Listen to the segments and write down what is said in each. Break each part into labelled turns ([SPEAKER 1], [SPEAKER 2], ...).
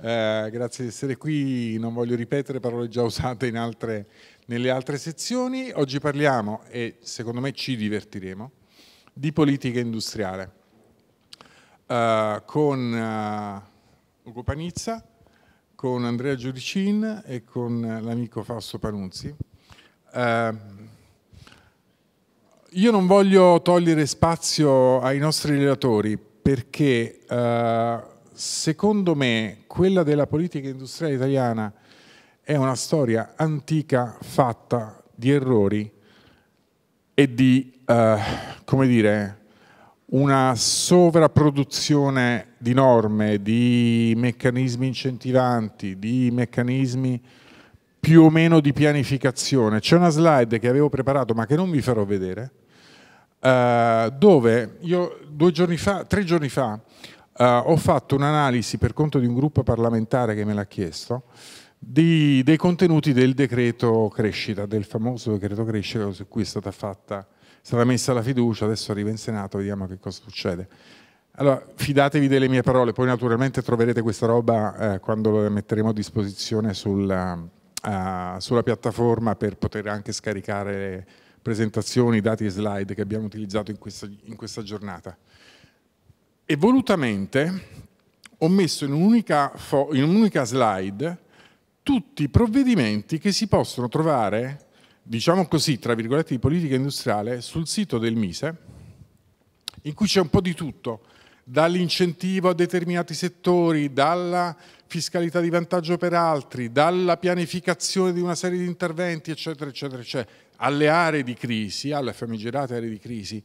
[SPEAKER 1] Eh, grazie di essere qui, non voglio ripetere parole già usate altre, nelle altre sezioni. Oggi parliamo, e secondo me ci divertiremo, di politica industriale eh, con eh, Ugo Panizza, con Andrea Giuricin e con l'amico Fausto Panunzi. Eh, io non voglio togliere spazio ai nostri relatori perché eh, secondo me quella della politica industriale italiana è una storia antica fatta di errori e di, eh, come dire, una sovrapproduzione di norme, di meccanismi incentivanti, di meccanismi più o meno di pianificazione. C'è una slide che avevo preparato ma che non vi farò vedere, eh, dove io due giorni fa, tre giorni fa, eh, ho fatto un'analisi per conto di un gruppo parlamentare che me l'ha chiesto, di, dei contenuti del decreto crescita, del famoso decreto crescita su cui è stata, fatta, è stata messa la fiducia, adesso arriva in Senato, vediamo che cosa succede. Allora, fidatevi delle mie parole, poi naturalmente troverete questa roba eh, quando la metteremo a disposizione sulla, uh, eh, sulla, piattaforma per poter anche scaricare presentazioni, dati e slide che abbiamo utilizzato in questa, in questa giornata e volutamente ho messo in un'unica, in un'unica slide tutti i provvedimenti che si possono trovare, diciamo così, tra virgolette, di politica industriale sul sito del Mise, in cui c'è un po' di tutto, dall'incentivo a determinati settori, dalla fiscalità di vantaggio per altri, dalla pianificazione di una serie di interventi, eccetera, eccetera, eccetera, alle aree di crisi, alle famigerate aree di crisi,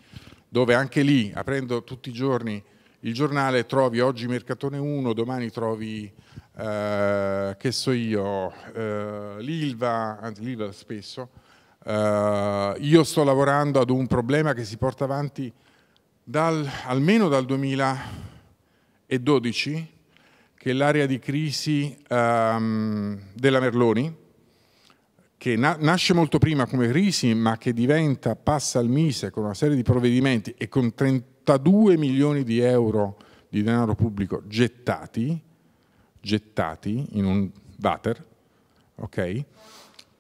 [SPEAKER 1] dove anche lì, aprendo tutti i giorni il giornale trovi oggi Mercatone 1, domani trovi eh, che so io, eh, l'Ilva, anzi l'Ilva spesso, eh, io sto lavorando ad un problema che si porta avanti dal, almeno dal 2012, che è l'area di crisi ehm, della Merloni, che na nasce molto prima come crisi ma che diventa, passa al Mise con una serie di provvedimenti e con 30 32 milioni di euro di denaro pubblico gettati, gettati in un water, okay?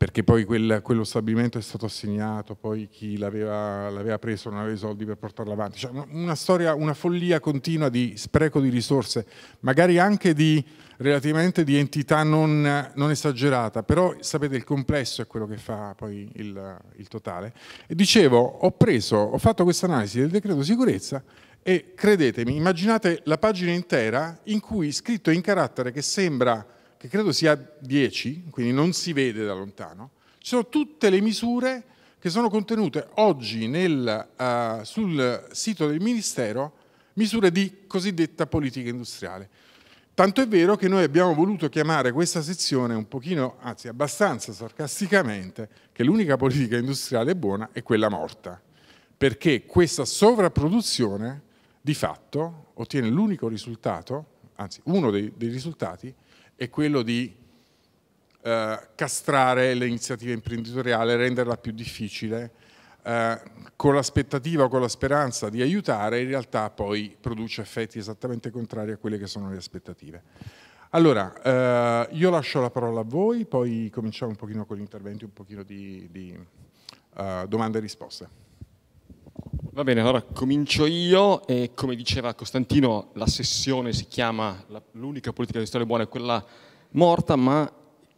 [SPEAKER 1] perché poi quel, quello stabilimento è stato assegnato, poi chi l'aveva preso non aveva i soldi per portarlo avanti. Cioè una storia, una follia continua di spreco di risorse, magari anche di, relativamente di entità non, non, esagerata, però sapete il complesso è quello che fa poi il, il totale. E dicevo, ho, preso, ho fatto questa analisi del decreto sicurezza e credetemi, immaginate la pagina intera in cui scritto in carattere che sembra che credo sia 10, quindi non si vede da lontano, ci sono tutte le misure che sono contenute oggi nel, uh, sul sito del Ministero, misure di cosiddetta politica industriale. Tanto è vero che noi abbiamo voluto chiamare questa sezione un pochino, anzi abbastanza sarcasticamente, che l'unica politica industriale buona è quella morta, perché questa sovrapproduzione di fatto ottiene l'unico risultato, anzi uno dei, dei risultati, è quello di eh, castrare l'iniziativa imprenditoriale, renderla più difficile, eh, con l'aspettativa, con la speranza di aiutare, in realtà poi produce effetti esattamente contrari a quelle che sono le aspettative. Allora, eh, io lascio la parola a voi, poi cominciamo un pochino con gli interventi, un pochino di, di uh, domande e risposte.
[SPEAKER 2] Va bene, allora comincio io e come diceva Costantino la sessione si chiama L'unica politica di storia buona è quella morta, ma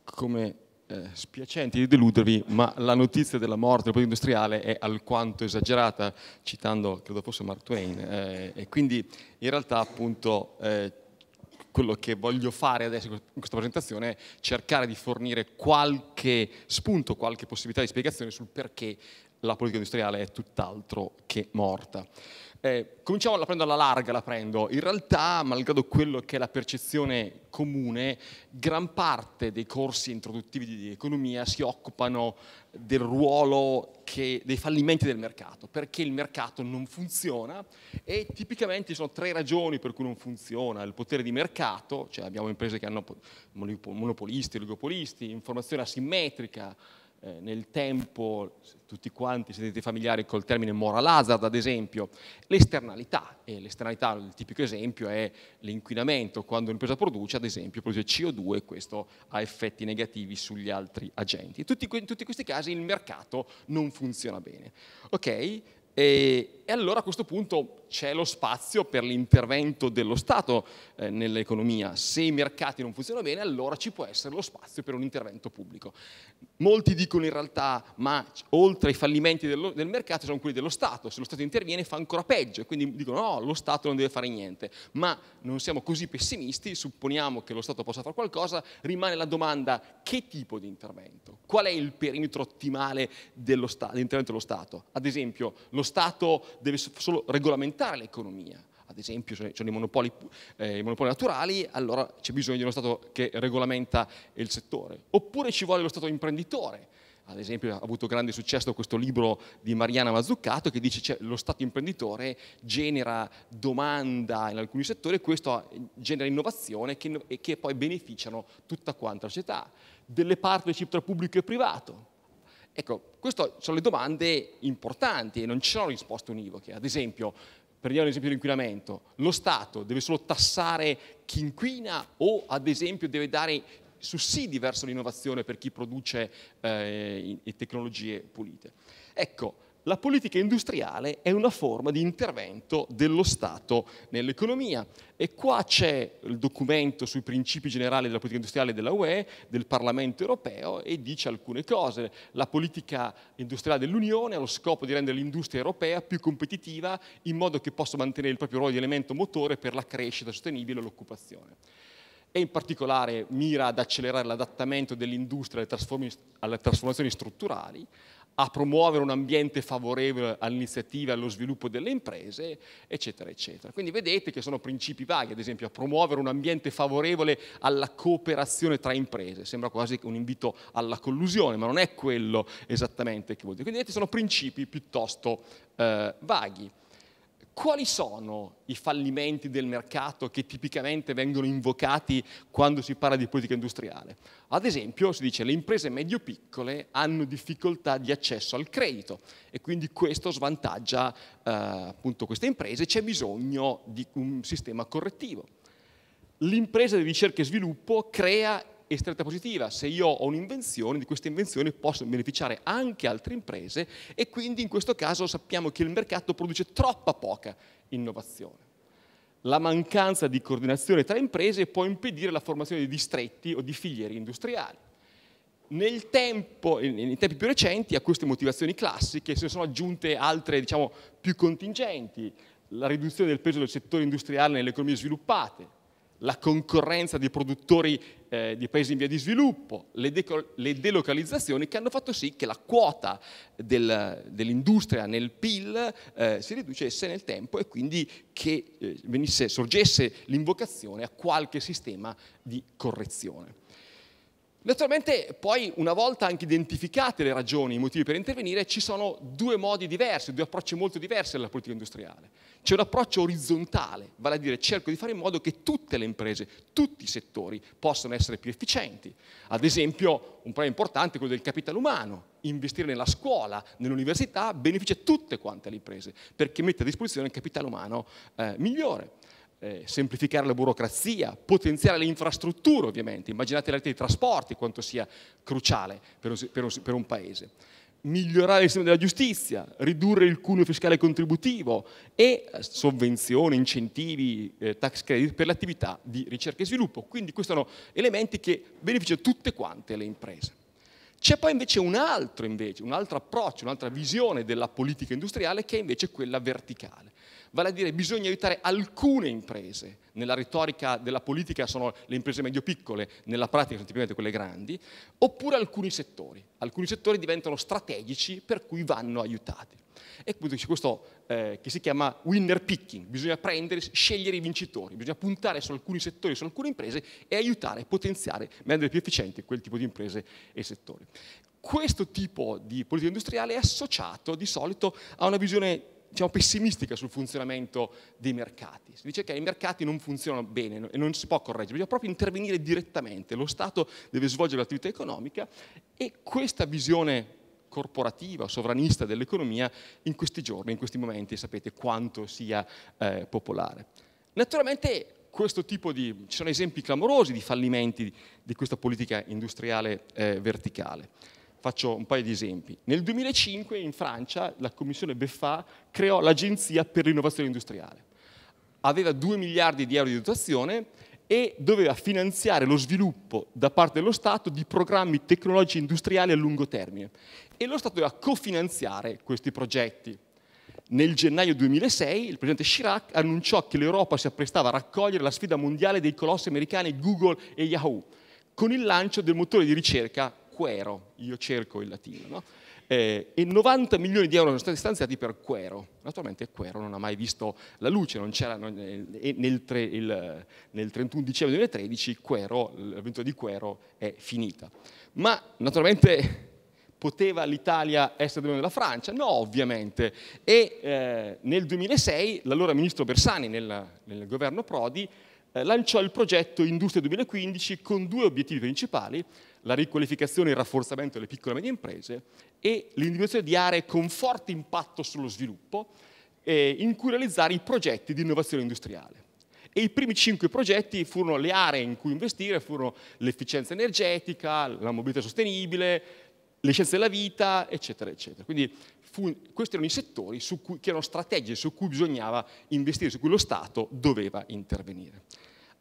[SPEAKER 2] come eh, spiacente di deludervi, ma la notizia della morte del politica industriale è alquanto esagerata, citando credo fosse Mark Twain, eh, e quindi in realtà appunto eh, quello che voglio fare adesso in questa presentazione è cercare di fornire qualche spunto, qualche possibilità di spiegazione sul perché la politica industriale è tutt'altro che morta. Eh, cominciamo, la prendo alla larga, la prendo. In realtà, malgrado quello che è la percezione comune, gran parte dei corsi introduttivi di economia si occupano del ruolo che, dei fallimenti del mercato, perché il mercato non funziona e tipicamente ci sono tre ragioni per cui non funziona. Il potere di mercato, cioè abbiamo imprese che hanno monopolisti, oligopolisti, informazione asimmetrica, eh, nel tempo, tutti quanti siete familiari col termine moral hazard ad esempio, l'esternalità, e l'esternalità, il tipico esempio è l'inquinamento, quando un'impresa produce ad esempio produce CO2 e questo ha effetti negativi sugli altri agenti. In tutti, in tutti questi casi il mercato non funziona bene. Ok? E, e allora a questo punto c'è lo spazio per l'intervento dello Stato eh, nell'economia. Se i mercati non funzionano bene, allora ci può essere lo spazio per un intervento pubblico. Molti dicono in realtà, ma oltre ai fallimenti dello, del mercato sono quelli dello Stato, se lo Stato interviene fa ancora peggio, quindi dicono no, lo Stato non deve fare niente. Ma non siamo così pessimisti, supponiamo che lo Stato possa fare qualcosa, rimane la domanda che tipo di intervento? Qual è il perimetro ottimale dell'intervento dello, dello Stato? Ad esempio, lo Stato deve solo regolamentare alimentare l'economia. Ad esempio, ci sono i monopoli, eh, i monopoli naturali, allora c'è bisogno di uno Stato che regolamenta il settore. Oppure ci vuole lo Stato imprenditore, ad esempio ha avuto grande successo questo libro di Mariana Mazzuccato che dice che cioè, lo Stato imprenditore genera domanda in alcuni settori e questo genera innovazione che, che poi beneficiano tutta quanta la società, delle partnership tra pubblico e privato. Ecco, queste sono le domande importanti e non ci sono risposte univoche. Ad esempio, prendiamo l'esempio dell'inquinamento, lo Stato deve solo tassare chi inquina o ad esempio deve dare sussidi verso l'innovazione per chi produce eh, tecnologie pulite. Ecco, la politica industriale è una forma di intervento dello Stato nell'economia e qua c'è il documento sui principi generali della politica industriale della UE, del Parlamento europeo e dice alcune cose. La politica industriale dell'Unione ha lo scopo di rendere l'industria europea più competitiva in modo che possa mantenere il proprio ruolo di elemento motore per la crescita sostenibile e l'occupazione e in particolare mira ad accelerare l'adattamento dell'industria alle, trasformazioni strutturali, a promuovere un ambiente favorevole all'iniziativa e allo sviluppo delle imprese, eccetera, eccetera. Quindi vedete che sono principi vaghi, ad esempio a promuovere un ambiente favorevole alla cooperazione tra imprese, sembra quasi un invito alla collusione, ma non è quello esattamente che vuol dire. Quindi vedete sono principi piuttosto eh, vaghi. Quali sono i fallimenti del mercato che tipicamente vengono invocati quando si parla di politica industriale? Ad esempio si dice che le imprese medio-piccole hanno difficoltà di accesso al credito e quindi questo svantaggia eh, queste imprese, e c'è bisogno di un sistema correttivo. L'impresa di ricerca e sviluppo crea in positiva se io ho un'invenzione, di questa invenzione possono beneficiare anche altre imprese e quindi in questo caso sappiamo che il mercato produce troppa poca innovazione. La mancanza di coordinazione tra imprese può impedire la formazione di distretti o di filiere industriali. Nel tempo, nei tempi più recenti, a queste motivazioni classiche se ne sono aggiunte altre, diciamo, più contingenti, la riduzione del peso del settore industriale nelle economie sviluppate, la concorrenza di produttori eh, di paesi in via di sviluppo, le, le, delocalizzazioni che hanno fatto sì che la quota del, dell'industria nel PIL eh, si riducesse nel tempo e quindi che eh, venisse, sorgesse l'invocazione a qualche sistema di correzione. Naturalmente poi una volta anche identificate le ragioni, i motivi per intervenire, ci sono due modi diversi, due approcci molto diversi alla politica industriale. C'è un approccio orizzontale, vale a dire cerco di fare in modo che tutte le imprese, tutti i settori possano essere più efficienti. Ad esempio un problema importante è quello del capitale umano. Investire nella scuola, nell'università beneficia tutte quante le imprese perché mette a disposizione il capitale umano eh, migliore. Eh, semplificare la burocrazia, potenziare le infrastrutture ovviamente, immaginate la rete dei trasporti quanto sia cruciale per un, per un, per un paese migliorare il sistema della giustizia, ridurre il cuneo fiscale contributivo e eh, sovvenzioni, incentivi, eh, tax credit per l'attività di ricerca e sviluppo. Quindi questi sono elementi che beneficiano tutte quante le imprese. C'è poi invece un altro, invece, un altro approccio, un'altra visione della politica industriale che è invece quella verticale. Vale a dire bisogna aiutare alcune imprese, nella retorica della politica sono le imprese medio-piccole, nella pratica sono tipicamente quelle grandi, oppure alcuni settori. Alcuni settori diventano strategici per cui vanno aiutati. E appunto c'è questo eh, che si chiama winner picking, bisogna prendere, scegliere i vincitori, bisogna puntare su alcuni settori, su alcune imprese e aiutare, potenziare, rendere più efficienti quel tipo di imprese e settori. Questo tipo di politica industriale è associato di solito a una visione diciamo, pessimistica sul funzionamento dei mercati. Si dice che i mercati non funzionano bene e non si può correggere, bisogna proprio intervenire direttamente, lo Stato deve svolgere l'attività economica e questa visione corporativa, sovranista dell'economia in questi giorni, in questi momenti, sapete quanto sia eh, popolare. Naturalmente questo tipo di, ci sono esempi clamorosi di fallimenti di, di questa politica industriale eh, verticale. Faccio un paio di esempi. Nel 2005 in Francia la commissione Beffa creò l'Agenzia per l'innovazione industriale. Aveva 2 miliardi di euro di dotazione e doveva finanziare lo sviluppo da parte dello Stato di programmi tecnologici industriali a lungo termine. E lo Stato doveva cofinanziare questi progetti. Nel gennaio 2006 il presidente Chirac annunciò che l'Europa si apprestava a raccogliere la sfida mondiale dei colossi americani Google e Yahoo con il lancio del motore di ricerca Quero, io cerco il latino, no? eh, e 90 milioni di euro sono stati stanziati per Quero. Naturalmente Quero non ha mai visto la luce, non non, eh, nel, tre, il, nel, 31 dicembre 2013 Quero, l'avventura di Quero è finita. Ma naturalmente poteva l'Italia essere domina della Francia? No, ovviamente. E eh, nel 2006 l'allora ministro Bersani nel, nel governo Prodi eh, lanciò il progetto Industria 2015 con due obiettivi principali la riqualificazione e il rafforzamento delle piccole e medie imprese e l'individuazione di aree con forte impatto sullo sviluppo eh, in cui realizzare i progetti di innovazione industriale. E i primi cinque progetti furono le aree in cui investire, furono l'efficienza energetica, la mobilità sostenibile, le scienze della vita, eccetera, eccetera. Quindi fu, questi erano i settori cui, che erano strategie su cui bisognava investire, su cui lo Stato doveva intervenire.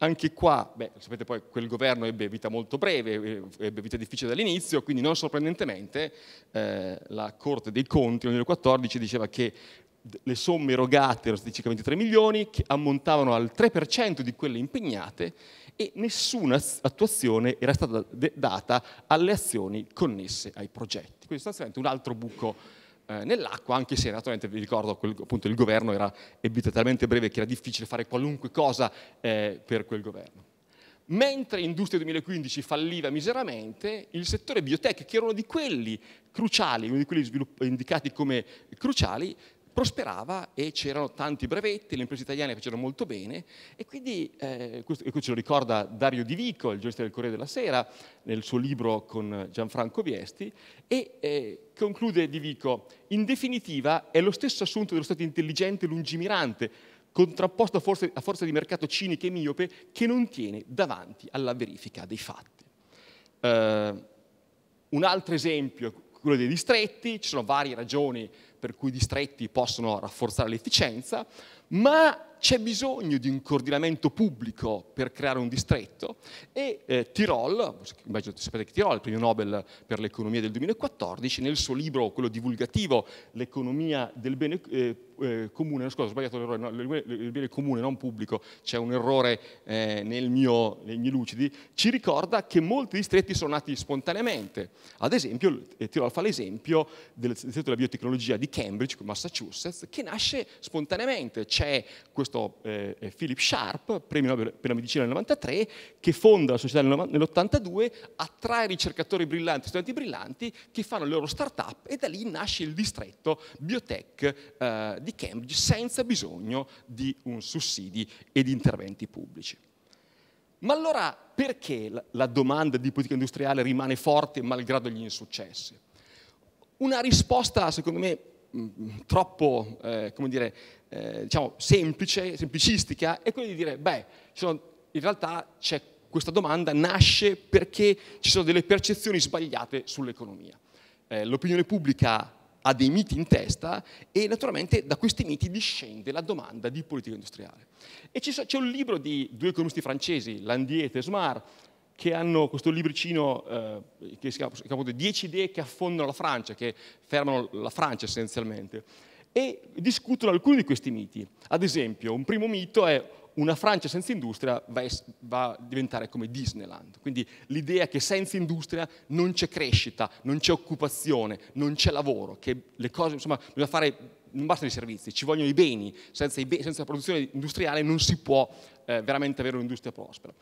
[SPEAKER 2] Anche qua, beh, sapete poi, quel governo ebbe vita molto breve, eh, ebbe vita difficile dall'inizio, quindi non sorprendentemente eh, la Corte dei Conti nel 2014 diceva che le somme erogate erano di circa 23 milioni, che ammontavano al 3% di quelle impegnate e nessuna attuazione era stata data alle azioni connesse ai progetti. Quindi sostanzialmente un altro buco eh, nell'acqua, anche se naturalmente vi ricordo quel, appunto il governo era, ebbe talmente breve che era difficile fare qualunque cosa eh, per quel governo. Mentre Industria 2015 falliva miseramente, il settore biotech, che era uno di quelli cruciali, uno di quelli indicati come cruciali, prosperava e c'erano tanti brevetti, le imprese italiane facevano molto bene e quindi, eh, questo, e questo ce lo ricorda Dario Di Vico, il giornalista del Corriere della Sera, nel suo libro con Gianfranco Viesti, e eh, conclude Di Vico, in definitiva è lo stesso assunto dello Stato intelligente e lungimirante, contrapposto a, forze, a forza di mercato ciniche e miope, che non tiene davanti alla verifica dei fatti. Eh, un altro esempio, è quello dei distretti, ci sono varie ragioni per cui i distretti possono rafforzare l'efficienza, ma c'è bisogno di un coordinamento pubblico per creare un distretto e eh, Tirol, immagino che sapete che Tirol è il premio Nobel per l'economia del 2014, nel suo libro, quello divulgativo, L'economia del bene eh, eh, comune, no, scusa, ho sbagliato l'errore, no, il bene comune non pubblico, c'è un errore eh, nel mio, nei miei lucidi, ci ricorda che molti distretti sono nati spontaneamente. Ad esempio, eh, Tirol fa l'esempio del distretto della biotecnologia di Cambridge, Massachusetts, che nasce spontaneamente. C'è questo questo eh, eh, Philip Sharp, premio Nobel per la medicina nel 93, che fonda la società nell'82, attrae ricercatori brillanti, studenti brillanti, che fanno le loro start-up e da lì nasce il distretto biotech eh, di Cambridge senza bisogno di un sussidi e di interventi pubblici. Ma allora perché la domanda di politica industriale rimane forte malgrado gli insuccessi? Una risposta, secondo me, Mm, troppo, eh, come dire, eh, diciamo semplice, semplicistica, è quella di dire, beh, sono, in realtà questa domanda nasce perché ci sono delle percezioni sbagliate sull'economia. Eh, l'opinione pubblica ha dei miti in testa e naturalmente da questi miti discende la domanda di politica industriale. E c'è un libro di due economisti francesi, Landier e Tesmar, che hanno questo libricino eh, che si chiama 10 idee che affondano la Francia, che fermano la Francia essenzialmente, e discutono alcuni di questi miti. Ad esempio, un primo mito è una Francia senza industria va, es- va, a diventare come Disneyland. Quindi l'idea che senza industria non c'è crescita, non c'è occupazione, non c'è lavoro, che le cose, insomma, bisogna fare, non bastano i servizi, ci vogliono i beni, senza, i be- senza la produzione industriale non si può eh, veramente avere un'industria prospera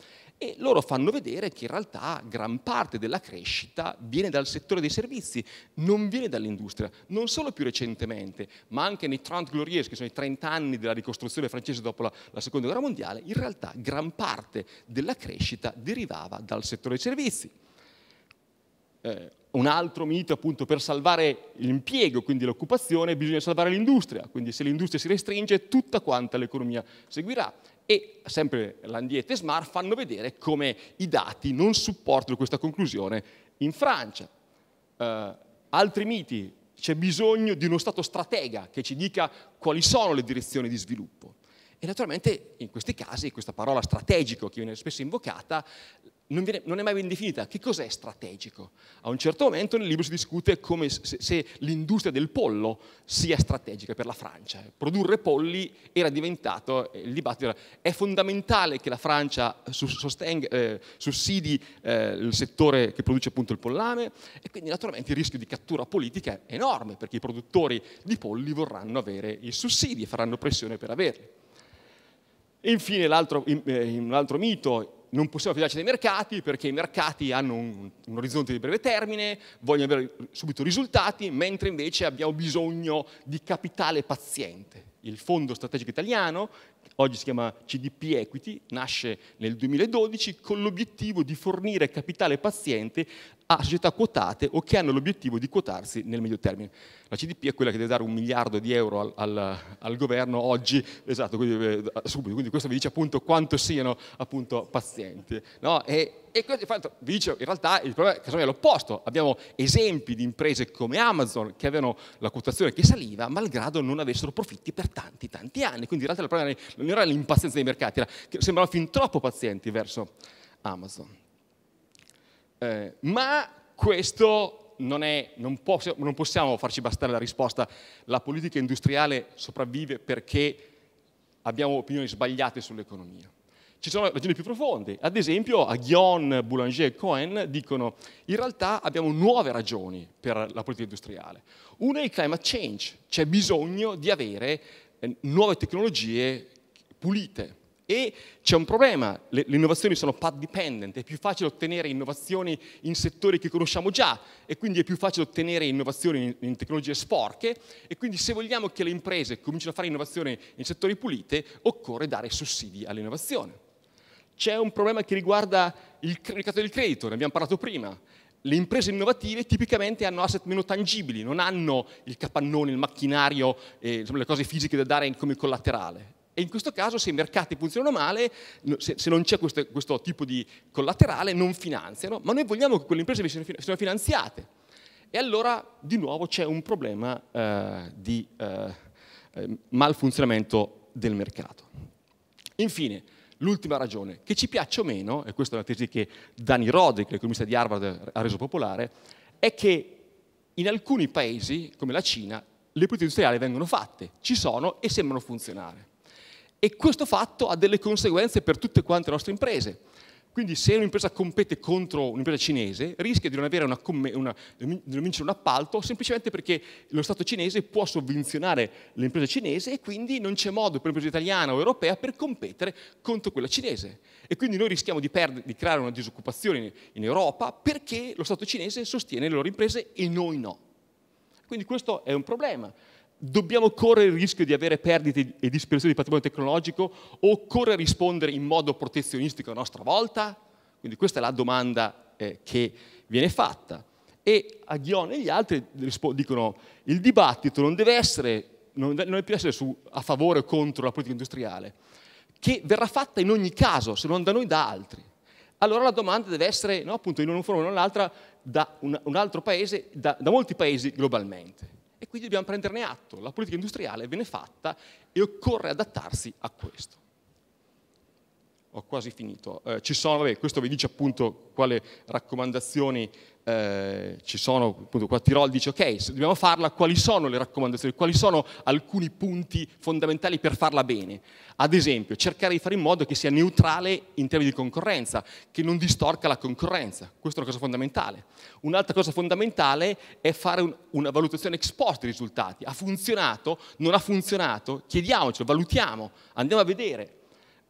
[SPEAKER 2] e loro fanno vedere che in realtà gran parte della crescita viene dal settore dei servizi, non viene dall'industria, non solo più recentemente, ma anche nei 30 glorieux, che sono i 30 anni della ricostruzione francese dopo la, la seconda guerra mondiale, in realtà gran parte della crescita derivava dal settore dei servizi. Eh, un altro mito appunto per salvare l'impiego, quindi l'occupazione, bisogna salvare l'industria, quindi se l'industria si restringe tutta quanta l'economia seguirà e sempre Landieti e Smart fanno vedere come i dati non supportano questa conclusione in Francia. Eh, altri miti, c'è bisogno di uno Stato stratega che ci dica quali sono le direzioni di sviluppo. E naturalmente in questi casi, questa parola strategico che viene spesso invocata, non, viene, non, è mai ben definita. Che cos'è strategico? A un certo momento nel libro si discute come se, se l'industria del pollo sia strategica per la Francia. Produrre polli era diventato, eh, il dibattito era, è fondamentale che la Francia eh, sostenga, eh, sussidi eh, il settore che produce appunto il pollame e quindi naturalmente il rischio di cattura politica è enorme perché i produttori di polli vorranno avere i sussidi e faranno pressione per averli. E infine eh, un altro mito non possiamo fidarci dei mercati perché i mercati hanno un, un, orizzonte di breve termine, vogliono avere subito risultati, mentre invece abbiamo bisogno di capitale paziente. Il Fondo Strategico Italiano, oggi si chiama CDP Equity, nasce nel 2012 con l'obiettivo di fornire capitale paziente a società quotate o che hanno l'obiettivo di quotarsi nel medio termine. La CDP è quella che deve dare un miliardo di euro al, al, al governo oggi, esatto, quindi, eh, subito, quindi questo vi dice appunto quanto siano appunto pazienti. No? E, e questo, infatti, vi dice in realtà il problema è, è l'opposto. Abbiamo esempi di imprese come Amazon che avevano la quotazione che saliva, malgrado non avessero profitti per tanti, tanti anni. Quindi in realtà il problema non era l'impazienza dei mercati, era che sembravano fin troppo pazienti verso Amazon. Eh, ma questo non, è, non, posso, non possiamo farci bastare la risposta, la politica industriale sopravvive perché abbiamo opinioni sbagliate sull'economia. Ci sono ragioni più profonde, ad esempio a Guion, Boulanger e Cohen dicono in realtà abbiamo nuove ragioni per la politica industriale. Una è il climate change, c'è bisogno di avere eh, nuove tecnologie pulite, e c'è un problema, le, le innovazioni sono path dependent, è più facile ottenere innovazioni in settori che conosciamo già e quindi è più facile ottenere innovazioni in, in tecnologie sporche e quindi se vogliamo che le imprese cominciano a fare innovazioni in settori pulite occorre dare sussidi all'innovazione. C'è un problema che riguarda il mercato del credito, ne abbiamo parlato prima. Le imprese innovative tipicamente hanno asset meno tangibili, non hanno il capannone, il macchinario, eh, insomma, le cose fisiche da dare come collaterale e in questo caso se i mercati funzionano male, se, se non c'è questo, questo, tipo di collaterale, non finanziano, ma noi vogliamo che quelle imprese siano finanziate. E allora di nuovo c'è un problema eh, di eh, eh, malfunzionamento del mercato. Infine, l'ultima ragione, che ci piaccia o meno, e questa è una tesi che Danny Roddick, l'economista di Harvard, ha reso popolare, è che in alcuni paesi, come la Cina, le politiche industriali vengono fatte, ci sono e sembrano funzionare. E questo fatto ha delle conseguenze per tutte quante le nostre imprese. Quindi se un'impresa compete contro un'impresa cinese rischia di non, una, una, di non, vincere un appalto semplicemente perché lo Stato cinese può sovvenzionare l'impresa cinese e quindi non c'è modo per un'impresa italiana o europea per competere contro quella cinese. E quindi noi rischiamo di, perdere, di creare una disoccupazione in Europa perché lo Stato cinese sostiene le loro imprese e noi no. Quindi questo è un problema dobbiamo correre il rischio di avere perdite e dispersione di patrimonio tecnologico o correre rispondere in modo protezionistico a nostra volta? Quindi questa è la domanda eh, che viene fatta. E a Aghion e gli altri dicono il dibattito non deve, essere, non deve più essere su, a favore o contro la politica industriale, che verrà fatta in ogni caso, se non da noi, da altri. Allora la domanda deve essere, no, appunto, in una forma o in un'altra, da un, un altro paese, da, da molti paesi globalmente quindi dobbiamo prenderne atto. La politica industriale viene fatta e occorre adattarsi a questo. Ho quasi finito. Eh, ci sono, vabbè, questo vi dice appunto quali raccomandazioni eh, ci sono, appunto qua Tirol dice ok, se dobbiamo farla, quali sono le raccomandazioni, quali sono alcuni punti fondamentali per farla bene? Ad esempio, cercare di fare in modo che sia neutrale in termini di concorrenza, che non distorca la concorrenza, questa è una cosa fondamentale. Un'altra cosa fondamentale è fare un, una valutazione ex post dei risultati, ha funzionato, non ha funzionato, chiediamocelo, valutiamo, andiamo a vedere.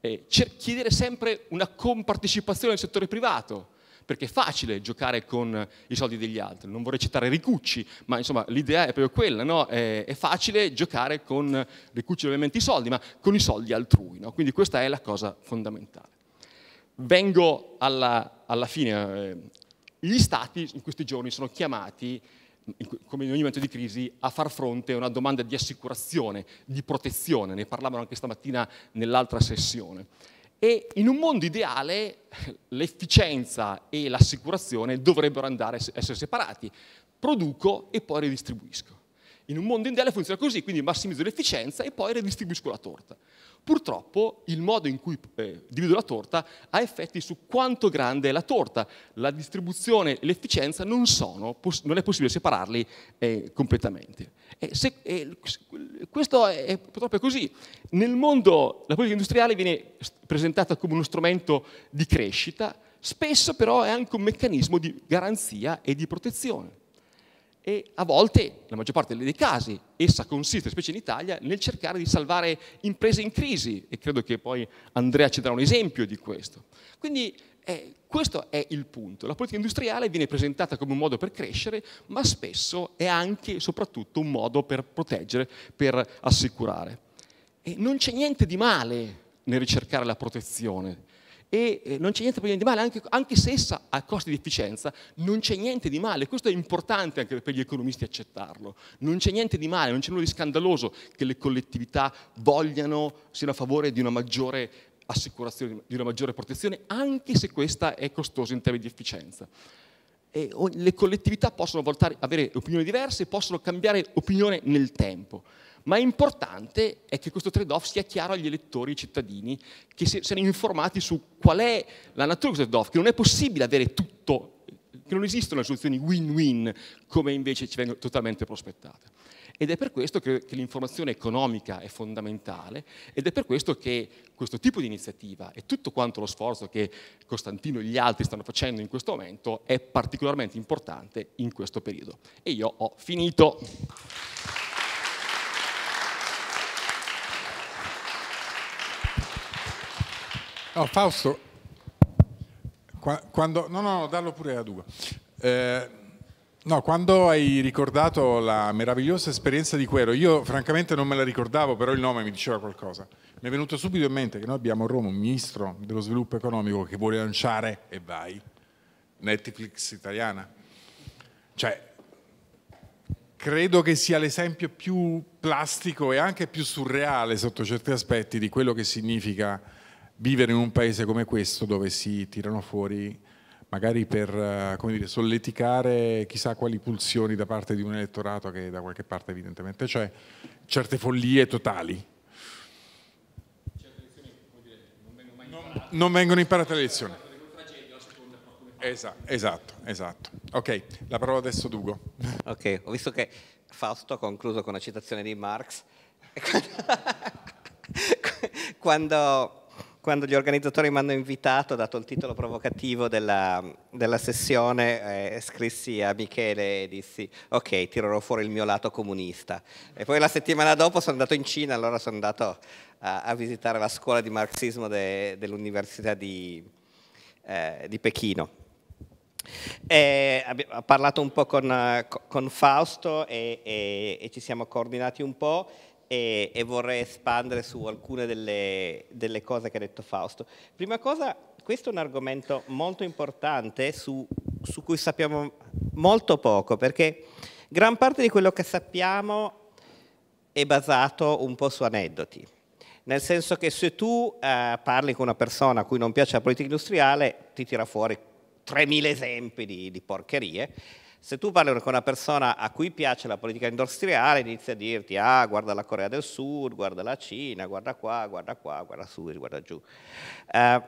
[SPEAKER 2] Eh, chiedere sempre una compartecipazione del settore privato, perché è facile giocare con i soldi degli altri. Non vorrei citare Ricucci, ma insomma l'idea è proprio quella, no? è, è, facile giocare con Ricucci ovviamente i soldi, ma con i soldi altrui. No? Quindi questa è la cosa fondamentale. Vengo alla, alla fine. Eh, gli stati in questi giorni sono chiamati come in ogni momento di crisi, a far fronte a una domanda di assicurazione, di protezione, ne parlavano anche stamattina nell'altra sessione. E in un mondo ideale eh, l'efficienza e l'assicurazione dovrebbero andare, essere separati. Produco e poi ridistribuisco. In un mondo ideale funziona così, quindi massimizzo l'efficienza e poi ridistribuisco la torta. Purtroppo il modo in cui eh, divido la torta ha effetti su quanto grande è la torta. La distribuzione e l'efficienza non, sono, non è possibile separarli eh, completamente. E se, eh, questo è purtroppo è così. Nel mondo la politica industriale viene presentata come uno strumento di crescita, spesso però è anche un meccanismo di garanzia e di protezione e a volte, nella maggior parte dei casi, essa consiste, specie in Italia, nel cercare di salvare imprese in crisi e credo che poi Andrea ci darà un esempio di questo. Quindi eh, questo è il punto. La politica industriale viene presentata come un modo per crescere, ma spesso è anche e soprattutto un modo per proteggere, per assicurare. E non c'è niente di male nel ricercare la protezione, e eh, non c'è niente di male, anche, anche, se essa ha costi di efficienza, non c'è niente di male, questo è importante anche per gli economisti accettarlo, non c'è niente di male, non c'è nulla di scandaloso che le collettività vogliano, siano a favore di una maggiore assicurazione, di una maggiore protezione, anche se questa è costosa in termini di efficienza. E le collettività possono voltare, avere opinioni diverse, e possono cambiare opinione nel tempo ma è importante è che questo trade-off sia chiaro agli elettori, ai cittadini, che siano informati su qual è la natura di questo trade-off, che non è possibile avere tutto, che non esistono soluzioni win-win come invece ci vengono totalmente prospettate. Ed è per questo che, che l'informazione economica è fondamentale ed è per questo che questo tipo di iniziativa e tutto quanto lo sforzo che Costantino e gli altri stanno facendo in questo momento è particolarmente importante in questo periodo. E io ho finito.
[SPEAKER 1] Oh, Fausto, quando, no, no, dallo pure a Duca. Eh, no, quando hai ricordato la meravigliosa esperienza di Quero, io francamente non me la ricordavo, però il nome mi diceva qualcosa. Mi è venuto subito in mente che noi abbiamo a Roma un ministro dello sviluppo economico che vuole lanciare, e vai, Netflix italiana. Cioè, credo che sia l'esempio più plastico e anche più surreale sotto certi aspetti di quello che significa vivere in un paese come questo dove si tirano fuori magari per eh, dire, solleticare chissà quali pulsioni da parte di un elettorato che da qualche parte evidentemente c'è, certe follie totali. non, vengono imparate le lezioni. Esatto, esatto, esatto. Ok, la parola adesso a Dugo. Ok, ho visto che
[SPEAKER 3] Fausto ha concluso con una citazione di Marx. quando quando gli organizzatori mi hanno invitato, dato il titolo provocativo della, della sessione, eh, scrissi a Michele e dissi ok, tirerò fuori il mio lato comunista. E poi la settimana dopo sono andato in Cina, allora sono andato a, a visitare la scuola di marxismo de, dell'Università di, eh, di Pechino. E ho parlato un po' con, con Fausto e, e, e ci siamo coordinati un po' e, e vorrei espandere su alcune delle, delle cose che ha detto Fausto. Prima cosa, questo è un argomento molto importante su, su cui sappiamo molto poco, perché gran parte di quello che sappiamo è basato un po' su aneddoti. Nel senso che se tu eh, parli con una persona a cui non piace la politica industriale, ti tira fuori 3.000 esempi di, di porcherie se tu parli con una persona a cui piace la politica industriale, inizia a dirti, ah, guarda la Corea del Sud, guarda la Cina, guarda qua, guarda qua, guarda su, guarda giù. Eh,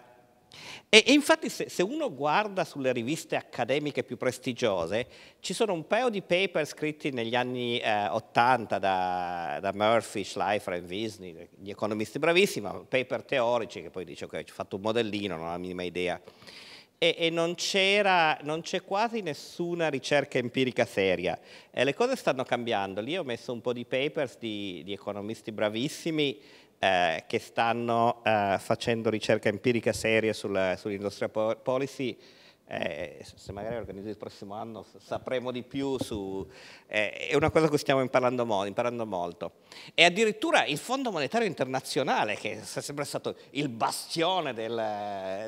[SPEAKER 3] e, e, infatti se, se, uno guarda sulle riviste accademiche più prestigiose, ci sono un paio di paper scritti negli anni eh, 80 da, da, Murphy, Schleifer e Wisney, gli economisti bravissimi, paper teorici che poi dice ok, ci ho fatto un modellino, non ho la minima idea e, e non, non c'è quasi nessuna ricerca empirica seria. Eh, le cose stanno cambiando, lì ho messo un po' di papers di, di economisti bravissimi eh, che stanno eh, facendo ricerca empirica seria sull'industria policy eh, se magari organizzo il prossimo anno sapremo di più su... Eh, è una cosa che stiamo imparando, mo imparando, molto. E addirittura il Fondo Monetario Internazionale, che è sempre stato il bastione del,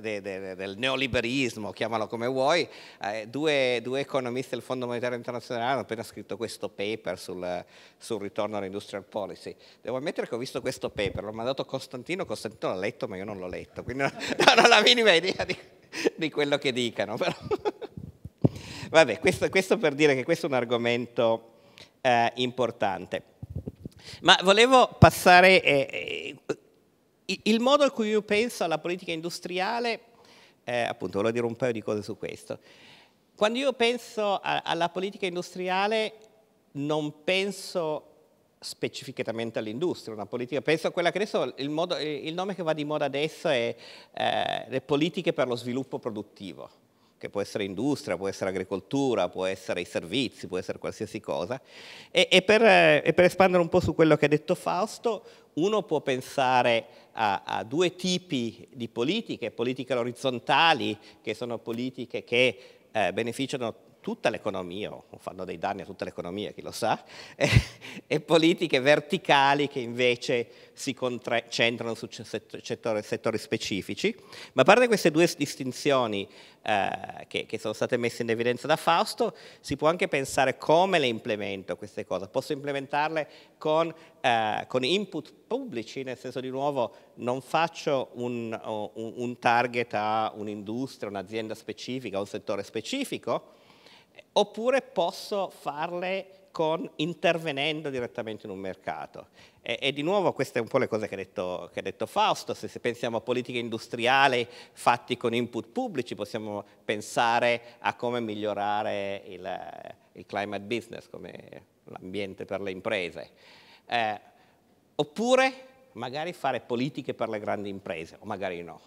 [SPEAKER 3] de, de, del neoliberismo, chiamalo come vuoi, eh, due, due, economisti del Fondo Monetario Internazionale hanno appena scritto questo paper sul, sul ritorno all'industrial policy. Devo ammettere che ho visto questo paper, l'ho mandato a Costantino, Costantino l'ha letto ma io non l'ho letto, quindi non, non ho la minima idea di di quello che dicano. Però. Vabbè, questo, questo, per dire che questo è un argomento eh, importante. Ma volevo passare... Eh, eh il modo in cui io penso alla politica industriale, eh, appunto, volevo dire un paio di cose su questo. Quando io penso a, alla politica industriale non penso specificatamente all'industria, una politica, penso a quella che adesso, il, modo, il nome che va di moda adesso è eh, le politiche per lo sviluppo produttivo, che può essere industria, può essere agricoltura, può essere i servizi, può essere qualsiasi cosa. E, e, per, eh, e per, espandere un po' su quello che ha detto Fausto, uno può pensare a, a due tipi di politiche, politiche orizzontali, che sono politiche che eh, beneficiano tutta l'economia, o fanno dei danni a tutta l'economia, chi lo sa, e, e politiche verticali che invece si concentrano su settori, settori, specifici. Ma a parte queste due distinzioni eh, che, che, sono state messe in evidenza da Fausto, si può anche pensare come le implemento queste cose. Posso implementarle con, eh, con input pubblici, nel senso di nuovo non faccio un, un, un target a un'industria, un'azienda specifica, un settore specifico, oppure posso farle con, intervenendo direttamente in un mercato. E, e, di nuovo queste sono un po' le cose che ha detto, che ha detto Fausto, se, se, pensiamo a politiche industriali fatte con input pubblici possiamo pensare a come migliorare il, il climate business, come l'ambiente per le imprese. Eh, oppure magari fare politiche per le grandi imprese, o magari no.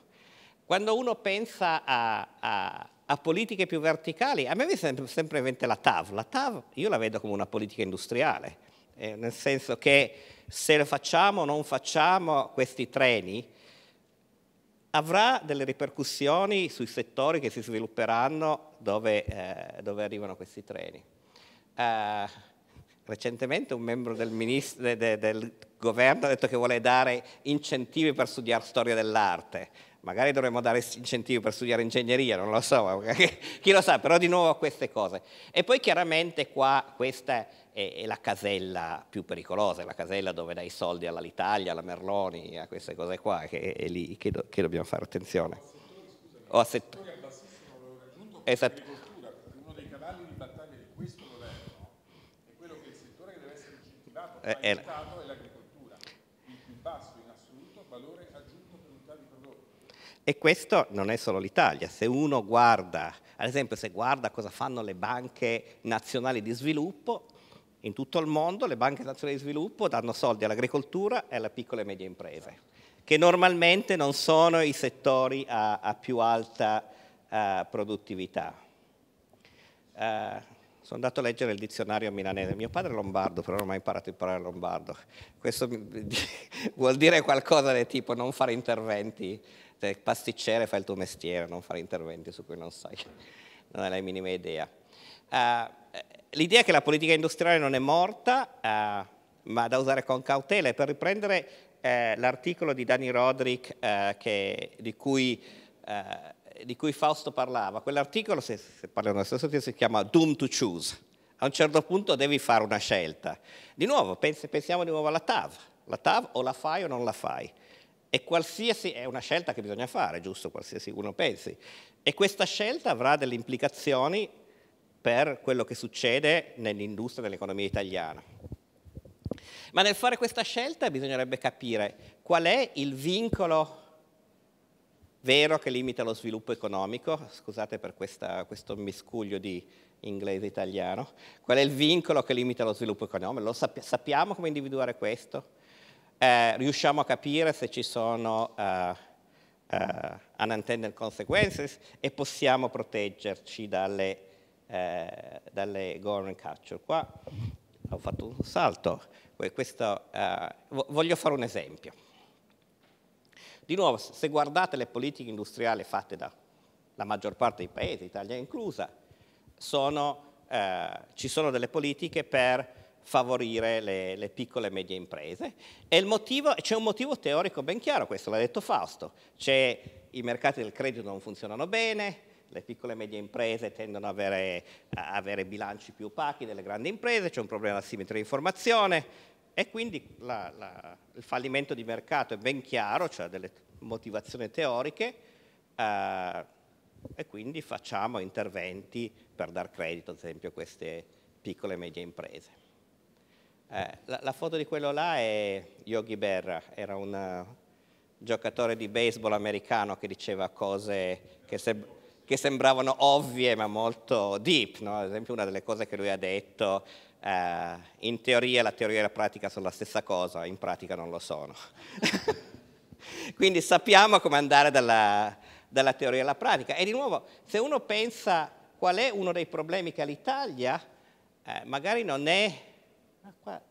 [SPEAKER 3] Quando uno pensa a, a a politiche più verticali. A me mi è sempre, in mente la TAV. La TAV io la vedo come una politica industriale, eh, nel senso che se facciamo o non facciamo questi treni avrà delle ripercussioni sui settori che si svilupperanno dove, eh, dove arrivano questi treni. Eh, recentemente un membro del, ministro, de, de, del governo ha detto che vuole dare incentivi per studiare storia dell'arte magari dovremmo dare incentivi per studiare ingegneria, non lo so, chi lo sa, però di nuovo queste cose. E poi chiaramente qua questa è, la casella più pericolosa, è la casella dove dai soldi all'Italia, alla Merloni, a queste cose qua, che è lì che, do, che dobbiamo fare attenzione. O a settore. Esatto. Uno dei cavalli di battaglia di questo
[SPEAKER 1] governo è quello che il settore che deve essere incentivato, è, eh, è,
[SPEAKER 3] E questo non è solo l'Italia, se uno guarda, ad esempio se guarda cosa fanno le banche nazionali di sviluppo, in tutto il mondo le banche nazionali di sviluppo danno soldi all'agricoltura e alle piccole e medie imprese, che normalmente non sono i settori a, a più alta uh, produttività. Uh, sono andato a leggere il dizionario milanese. Mio padre è lombardo, però non ho mai imparato a imparare lombardo. Questo vuol dire qualcosa del tipo non fare interventi. Cioè, pasticcere fai il tuo mestiere, non fare interventi su cui non sai, non hai la minima idea. Uh, l'idea che la politica industriale non è morta, uh, ma da usare con cautela, e per riprendere uh, l'articolo di Dani Roderick, che, di cui di cui Fausto parlava, quell'articolo, se, se parliamo nello stesso si chiama Doom to Choose. A un certo punto devi fare una scelta. Di nuovo, pens pensiamo di nuovo alla TAV. La TAV o la fai o non la fai. E qualsiasi, è una scelta che bisogna fare, giusto? Qualsiasi uno pensi. E questa scelta avrà delle implicazioni per quello che succede nell'industria dell'economia italiana. Ma nel fare questa scelta bisognerebbe capire qual è il vincolo vero che limita lo sviluppo economico, scusate per questa, questo miscuglio di inglese-italiano, qual è il vincolo che limita lo sviluppo economico? Lo sapp sappiamo come individuare questo? Eh, riusciamo a capire se ci sono uh, uh, unintended consequences e possiamo proteggerci dalle, uh, dalle government capture. Qua ho fatto un salto, Questo, uh, voglio fare un esempio di nuovo, se guardate le politiche industriali fatte dalla maggior parte dei paesi, Italia inclusa, sono, eh, ci sono delle politiche per favorire le, le piccole e medie imprese. E c'è un motivo teorico ben chiaro, questo l'ha detto Fausto. C'è i mercati del credito non funzionano bene, le piccole e medie imprese tendono ad avere, avere, bilanci più opachi delle grandi imprese, c'è un problema di simmetria di informazione, e quindi la, la, il fallimento di mercato è ben chiaro, cioè delle motivazioni teoriche, eh, e quindi facciamo interventi per dar credito, ad esempio, a queste piccole e medie imprese. Eh, la, la, foto di quello là è Yogi Berra, era un eh, giocatore di baseball americano che diceva cose che, se, che sembravano ovvie ma molto deep, no? ad esempio una delle cose che lui ha detto eh, in teoria la teoria e la pratica sono la stessa cosa, in pratica non lo sono. Quindi sappiamo come andare dalla, dalla teoria alla pratica. E di nuovo, se uno pensa qual è uno dei problemi che ha l'Italia, eh, magari non è... Ah, qua,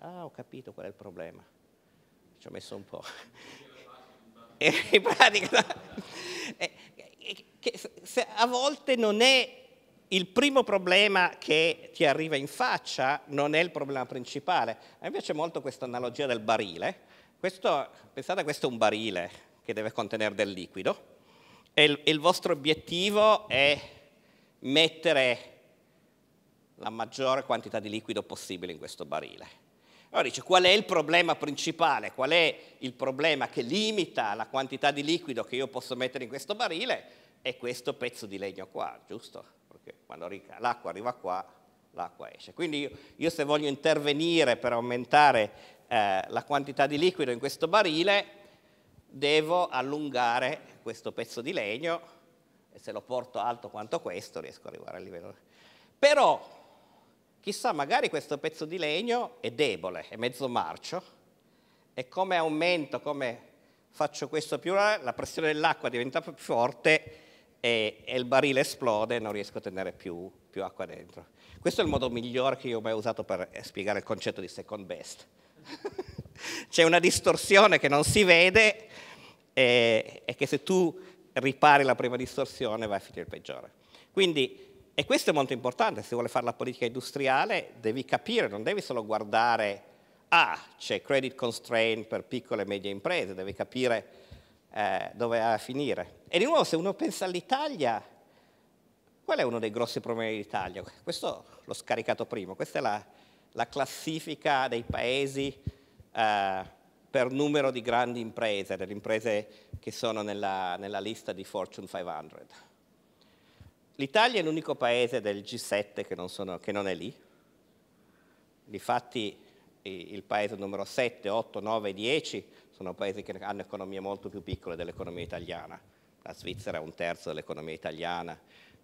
[SPEAKER 3] ah, ho capito qual è il problema. Ci ho messo un po'. in pratica, no? se a volte non è il primo problema che ti arriva in faccia non è il problema principale. A me piace molto questa analogia del barile. Questo, pensate questo è un barile che deve contenere del liquido e il, il vostro obiettivo è mettere la maggiore quantità di liquido possibile in questo barile. Allora dice qual è il problema principale, qual è il problema che limita la quantità di liquido che io posso mettere in questo barile? È questo pezzo di legno qua, giusto? quando l'acqua arriva qua, l'acqua esce. Quindi io, io, se voglio intervenire per aumentare eh, la quantità di liquido in questo barile, devo allungare questo pezzo di legno e se lo porto alto quanto questo riesco a arrivare al livello. Però, chissà, magari questo pezzo di legno è debole, è mezzo marcio, e come aumento, come faccio questo più, la pressione dell'acqua diventa più forte, e, e, il barile esplode e non riesco a tenere più, più, acqua dentro. Questo è il modo migliore che io ho mai usato per eh, spiegare il concetto di second best. C'è una distorsione che non si vede e, e, che se tu ripari la prima distorsione vai a finire il peggiore. Quindi, e questo è molto importante, se vuole fare la politica industriale devi capire, non devi solo guardare, ah, c'è credit constraint per piccole e medie imprese, devi capire eh, doveva finire. E di nuovo, se uno pensa all'Italia, qual è uno dei grossi problemi dell'Italia? Questo l'ho scaricato prima, questa è la, la classifica dei paesi eh, per numero di grandi imprese, delle imprese che sono nella, nella lista di Fortune 500. L'Italia è l'unico paese del G7 che non, sono, che non è lì, difatti il paese numero 7, 8, 9, 10 sono paesi che hanno economie molto più piccole dell'economia italiana. La Svizzera è un terzo dell'economia italiana,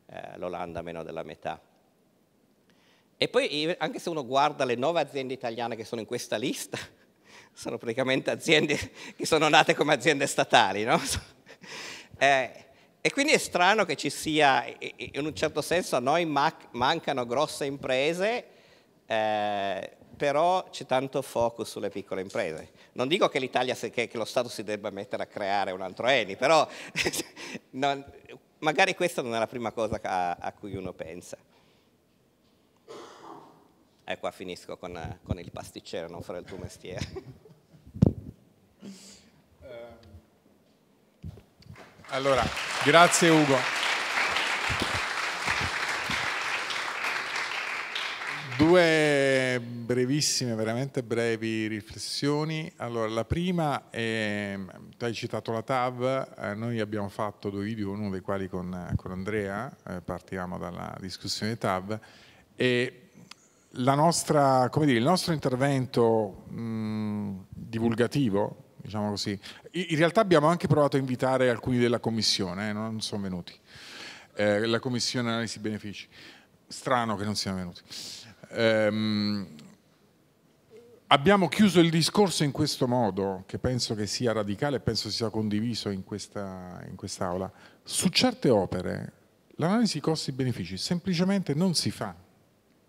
[SPEAKER 3] eh, l'Olanda meno della metà. E poi anche se uno guarda le nove aziende italiane che sono in questa lista, sono praticamente aziende che sono nate come aziende statali, no? eh, e quindi è strano che ci sia, in un certo senso a noi mancano grosse imprese, eh, però c'è tanto focus sulle piccole imprese. Non dico che, che, che lo Stato si debba mettere a creare un altro ENI, però non, magari questa non è la prima cosa a, a cui uno pensa. E eh, qua finisco con, con, il pasticcere, non fare il tuo mestiere.
[SPEAKER 1] Allora, grazie Ugo. Due brevissime, veramente brevi riflessioni. Allora, la prima è, tu hai citato la TAV, eh, noi abbiamo fatto due video, uno dei quali con, con Andrea, eh, partiamo dalla discussione TAV, e nostra, dire, il nostro intervento mh, divulgativo, diciamo così, in realtà abbiamo anche provato a invitare alcuni della commissione, eh, non sono venuti, eh, la commissione analisi benefici, strano che non siano venuti. Ehm, abbiamo chiuso il discorso in questo modo, che penso che sia radicale e penso sia condiviso in, questa, in quest'Aula. Su certe opere l'analisi costi-benefici semplicemente non si fa.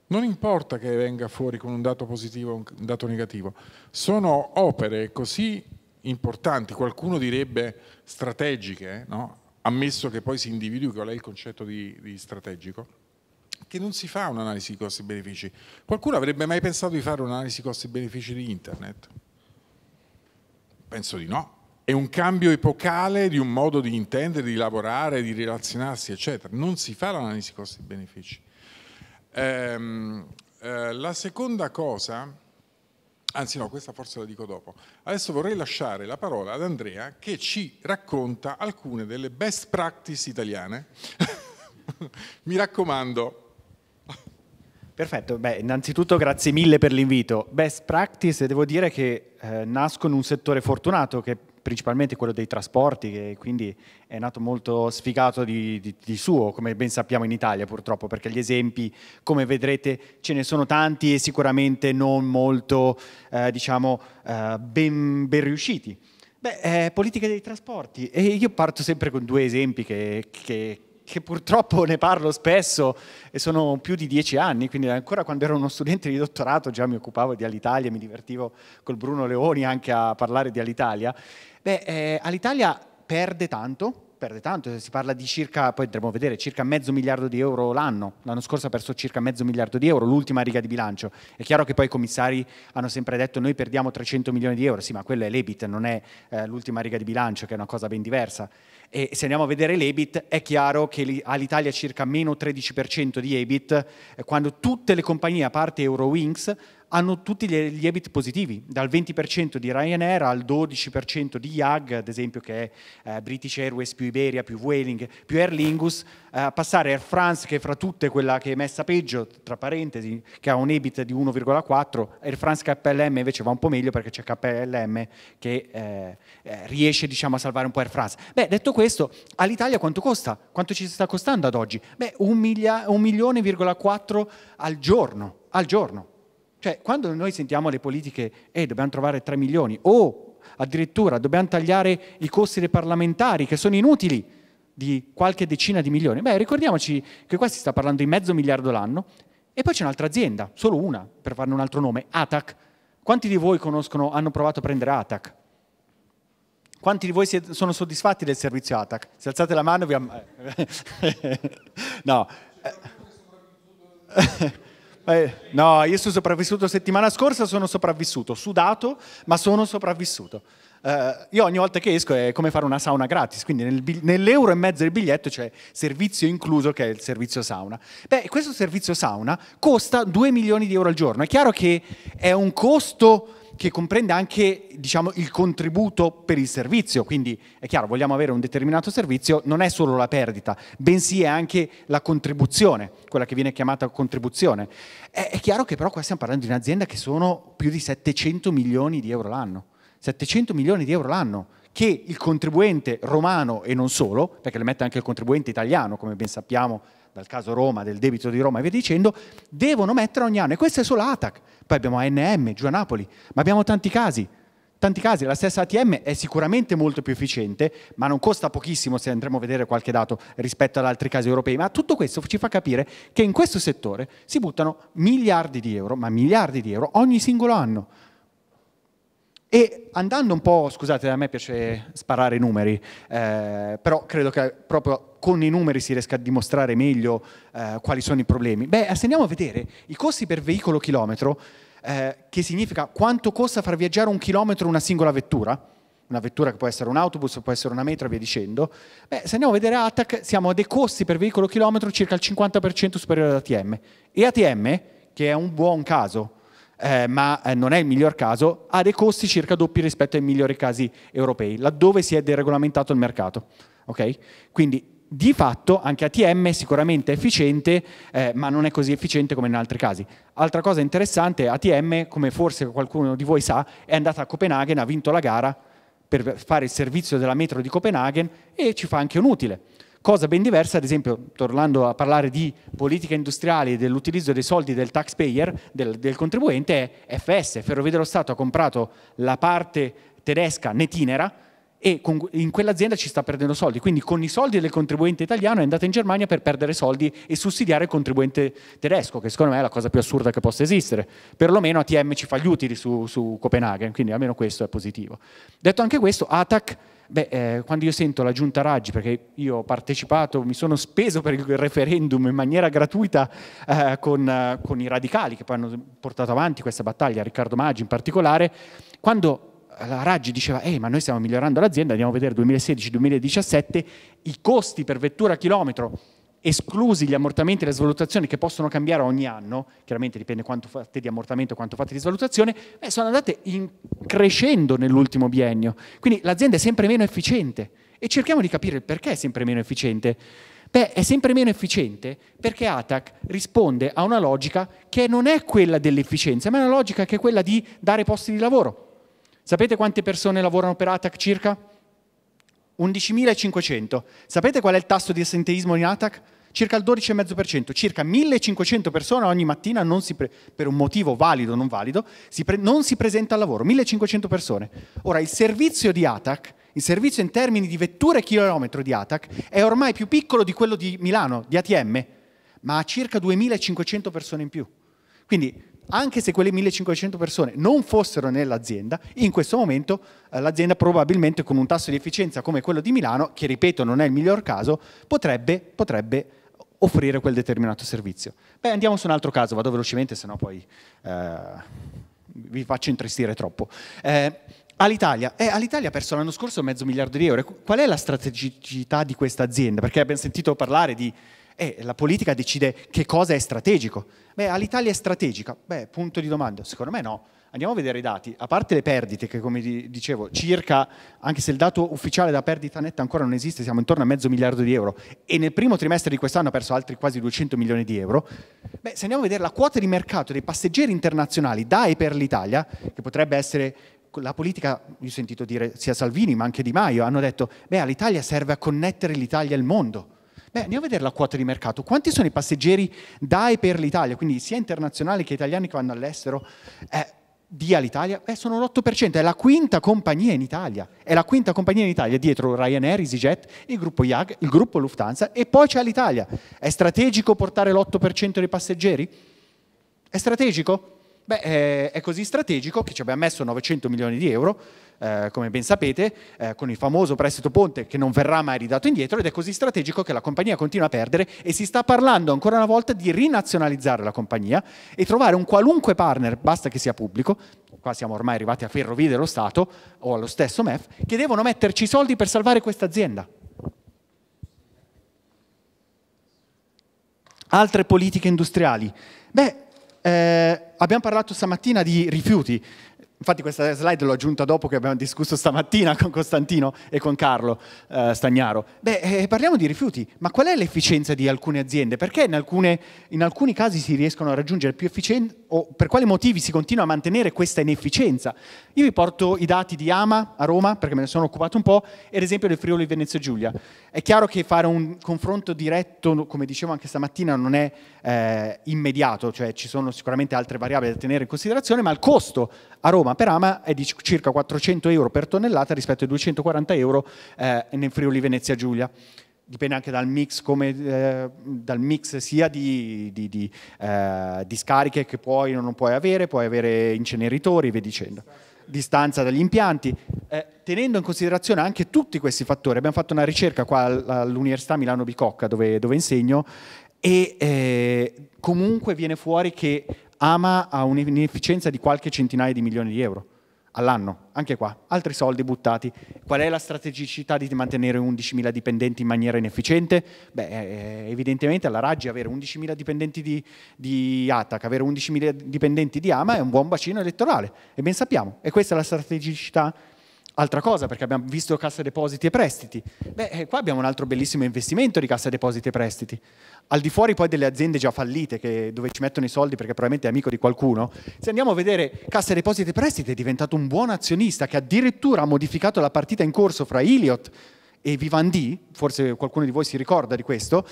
[SPEAKER 1] Non importa che venga fuori con un dato positivo o un dato negativo, sono opere così importanti, qualcuno direbbe strategiche, no? ammesso che poi si individui qual è il concetto di, di strategico, che non si fa un'analisi costi-benefici. Qualcuno avrebbe mai pensato di fare un'analisi costi-benefici di internet? Penso di no. È un cambio epocale di un modo di intendere, di lavorare, di relazionarsi, eccetera. Non si fa l'analisi costi-benefici. Ehm, eh, la seconda cosa, anzi no, questa forse la dico dopo. Adesso vorrei lasciare la parola ad Andrea che ci racconta alcune delle best practice italiane. Mi raccomando, Perfetto, beh,
[SPEAKER 4] innanzitutto grazie mille per l'invito. Best practice, devo dire che eh, nasco in un settore fortunato che è principalmente quello dei trasporti, che quindi è nato molto sfigato di, di, di, suo, come ben sappiamo in Italia purtroppo, perché gli esempi, come vedrete, ce ne sono tanti e sicuramente non molto, eh, diciamo, eh, ben, ben riusciti. Beh, eh, politica dei trasporti. E io parto sempre con due esempi che, che, che purtroppo ne parlo spesso e sono più di dieci anni, quindi ancora quando ero uno studente di dottorato già mi occupavo di Alitalia, mi divertivo col Bruno Leoni anche a parlare di Alitalia. Beh, eh, Alitalia perde tanto, perde tanto, si parla di circa, poi andremo a vedere, circa mezzo miliardo di euro l'anno, l'anno scorso ha perso circa mezzo miliardo di euro, l'ultima riga di bilancio, è chiaro che poi i commissari hanno sempre detto noi perdiamo 300 milioni di euro, sì ma quello è l'EBIT, non è eh, l'ultima riga di bilancio che è una cosa ben diversa, e se andiamo a vedere l'EBIT è chiaro che all'Italia circa meno 13% di EBIT, quando tutte le compagnie, a parte Eurowings, hanno tutti gli EBIT positivi, dal 20% di Ryanair al 12% di IAG, ad esempio che è eh, British Airways più Iberia più Vueling più Aer Lingus, eh, passare Air France che fra tutte è quella che è messa peggio, tra parentesi, che ha un EBIT di 1,4, Air France KLM invece va un po' meglio perché c'è KLM che eh, eh, riesce diciamo, a salvare un po' Air France. Beh, detto questo, all'Italia quanto costa? Quanto ci sta costando ad oggi? Beh, 1 milione,4 al giorno, al giorno cioè, quando noi sentiamo le politiche, eh, dobbiamo trovare 3 milioni, o addirittura dobbiamo tagliare i costi dei parlamentari, che sono inutili, di qualche decina di milioni, beh, ricordiamoci che qua si sta parlando di mezzo miliardo l'anno, e poi c'è un'altra azienda, solo una, per farne un altro nome, ATAC. Quanti di voi conoscono, hanno provato a prendere ATAC? Quanti di voi sono soddisfatti del servizio ATAC? Se alzate la mano vi... Am- no. Eh. Eh, no, io sono sopravvissuto settimana scorsa, sono sopravvissuto, sudato, ma sono sopravvissuto. Eh, io ogni volta che esco è come fare una sauna gratis, quindi nel, nell'euro e mezzo del biglietto c'è servizio incluso che è il servizio sauna. Beh, questo servizio sauna costa 2 milioni di euro al giorno. È chiaro che è un costo che comprende anche diciamo, il contributo per il servizio, quindi è chiaro, vogliamo avere un determinato servizio, non è solo la perdita, bensì è anche la contribuzione, quella che viene chiamata contribuzione. È, è chiaro che però qua stiamo parlando di un'azienda che sono più di 700 milioni di euro l'anno, 700 milioni di euro l'anno che il contribuente romano e non solo, perché le mette anche il contribuente italiano, come ben sappiamo, dal caso Roma, del debito di Roma e via dicendo, devono mettere ogni anno. E questo è solo ATAC. Poi abbiamo ANM, giù a Napoli, ma abbiamo tanti casi. Tanti casi, la stessa ATM è sicuramente molto più efficiente, ma non costa pochissimo se andremo a vedere qualche dato rispetto ad altri casi europei. Ma tutto questo ci fa capire che in questo settore si buttano miliardi di euro, ma miliardi di euro ogni singolo anno. E andando un po', scusate, a me piace sparare i numeri, eh, però credo che proprio con i numeri si riesca a dimostrare meglio eh, quali sono i problemi. Beh, se andiamo a vedere i costi per veicolo chilometro, eh, che significa quanto costa far viaggiare un chilometro una singola vettura, una vettura che può essere un autobus, può essere una metro e via dicendo, beh, se andiamo a vedere ATAC siamo a dei costi per veicolo chilometro circa il 50% superiore ad ATM. E ATM, che è un buon caso, eh, ma eh, non è il miglior caso, ha dei costi circa doppi rispetto ai migliori casi europei, laddove si è deregolamentato il mercato. Okay? Quindi di fatto anche ATM è sicuramente efficiente, eh, ma non è così efficiente come in altri casi. Altra cosa interessante, ATM, come forse qualcuno di voi sa, è andata a Copenaghen, ha vinto la gara per fare il servizio della metro di Copenaghen e ci fa anche un utile. Cosa ben diversa, ad esempio, tornando a parlare di politica industriale e dell'utilizzo dei soldi del taxpayer, del, del contribuente, è FS. Ferrovie dello Stato ha comprato la parte tedesca netinera, e in quell'azienda ci sta perdendo soldi. Quindi con i soldi del contribuente italiano è andata in Germania per perdere soldi e sussidiare il contribuente tedesco, che secondo me è la cosa più assurda che possa esistere. Perlomeno ATM ci fa gli utili su, su Copenaghen, quindi almeno questo è positivo. Detto anche questo, ATAC Beh, eh, quando io sento la giunta Raggi, perché io ho partecipato, mi sono speso per il referendum in maniera gratuita eh, con, eh, con, i radicali che poi hanno portato avanti questa battaglia, Riccardo Maggi in particolare, quando la Raggi diceva, ehi ma noi stiamo migliorando l'azienda, andiamo a vedere 2016-2017, i costi per vettura a chilometro esclusi gli ammortamenti e le svalutazioni che possono cambiare ogni anno, chiaramente dipende quanto fate di ammortamento e quanto fate di svalutazione, beh, sono andate crescendo nell'ultimo biennio. Quindi l'azienda è sempre meno efficiente e cerchiamo di capire il perché è sempre meno efficiente. Beh, è sempre meno efficiente perché ATAC risponde a una logica che non è quella dell'efficienza, ma è una logica che è quella di dare posti di lavoro. Sapete quante persone lavorano per ATAC circa? 11.500. Sapete qual è il tasso di assenteismo in ATAC? circa il 12,5%, circa 1500 persone ogni mattina per un motivo valido o non valido si non si presenta al lavoro, 1500 persone. Ora il servizio di ATAC, il servizio in termini di vetture e chilometro di ATAC è ormai più piccolo di quello di Milano, di ATM, ma ha circa 2500 persone in più. Quindi anche se quelle 1500 persone non fossero nell'azienda, in questo momento eh, l'azienda probabilmente con un tasso di efficienza come quello di Milano, che ripeto non è il miglior caso, potrebbe, potrebbe offrire quel determinato servizio. Beh, andiamo su un altro caso, vado velocemente, sennò poi eh, vi faccio intristire troppo. Eh, All'Italia. Eh, All'Italia ha perso l'anno scorso mezzo miliardo di euro. Qual è la strategicità di questa azienda? Perché abbiamo sentito parlare di eh, la politica decide che cosa è strategico. Beh, all'Italia è strategica? Beh, punto di domanda. Secondo me no andiamo a vedere i dati, a parte le perdite che come dicevo circa, anche se il dato ufficiale da perdita netta ancora non esiste, siamo intorno a mezzo miliardo di euro e nel primo trimestre di quest'anno ha perso altri quasi 200 milioni di euro, beh, se andiamo a vedere la quota di mercato dei passeggeri internazionali da e per l'Italia, che potrebbe essere la politica, io ho sentito dire sia Salvini ma anche Di Maio, hanno detto, beh all'Italia serve a connettere l'Italia al mondo. Beh, andiamo a vedere la quota di mercato. Quanti sono i passeggeri da e per l'Italia, quindi sia internazionali che italiani che vanno all'estero? Eh, dia l'Italia, eh, sono l'8%, è la quinta compagnia in Italia, è la quinta compagnia in Italia dietro Ryanair, EasyJet, il gruppo IAG, il gruppo Lufthansa e poi c'è l'Italia. È strategico portare l'8% dei passeggeri? È strategico? Beh, eh, è così strategico che ci abbiamo messo 900 milioni di euro eh, come ben sapete, eh, con il famoso prestito ponte che non verrà mai ridato indietro ed è così strategico che la compagnia continua a perdere e si sta parlando ancora una volta di rinazionalizzare la compagnia e trovare un qualunque partner, basta che sia pubblico, qua siamo ormai arrivati a Ferrovie dello Stato o allo stesso MEF, che devono metterci soldi per salvare questa azienda. Altre politiche industriali. Beh, eh, abbiamo parlato stamattina di rifiuti. Infatti questa slide l'ho aggiunta dopo che abbiamo discusso stamattina con Costantino e con Carlo eh, Stagnaro. Beh, eh, parliamo di rifiuti, ma qual è l'efficienza di alcune aziende? Perché in, alcune, in, alcuni casi si riescono a raggiungere più efficienza o per quali motivi si continua a mantenere questa inefficienza? Io vi porto i dati di Ama a Roma, perché me ne sono occupato un po', e l'esempio del Friuli Venezia Giulia. È chiaro che fare un confronto diretto, come dicevo anche stamattina, non è eh, immediato, cioè ci sono sicuramente altre variabili da tenere in considerazione, ma il costo a Roma Roma per Ama è di circa 400 euro per tonnellata rispetto ai 240 euro eh, nel Friuli Venezia Giulia dipende anche dal mix, come, eh, dal mix sia di, di, di, eh, di, scariche che puoi o non puoi avere, puoi avere inceneritori, via dicendo, distanza dagli impianti, eh, tenendo in considerazione anche tutti questi fattori. Abbiamo fatto una ricerca qua all'Università Milano Bicocca, dove, dove insegno, e eh, comunque viene fuori che Ama ha un'inefficienza di qualche centinaia di milioni di euro all'anno, anche qua, altri soldi buttati. Qual è la strategicità di mantenere 11.000 dipendenti in maniera inefficiente? Beh, eh, eh, evidentemente alla Raggi avere 11.000 dipendenti di, di ATAC, avere 11.000 dipendenti di AMA è un buon bacino elettorale, e ben sappiamo, e questa è la strategicità Altra cosa, perché abbiamo visto cassa depositi e prestiti. Beh, eh, qua abbiamo un altro bellissimo investimento di cassa depositi e prestiti. Al di fuori poi delle aziende già fallite, che, dove ci mettono i soldi perché probabilmente è amico di qualcuno, se andiamo a vedere cassa depositi e prestiti è diventato un buon azionista che addirittura ha modificato la partita in corso fra Iliot e Vivendi, forse qualcuno di voi si ricorda di questo,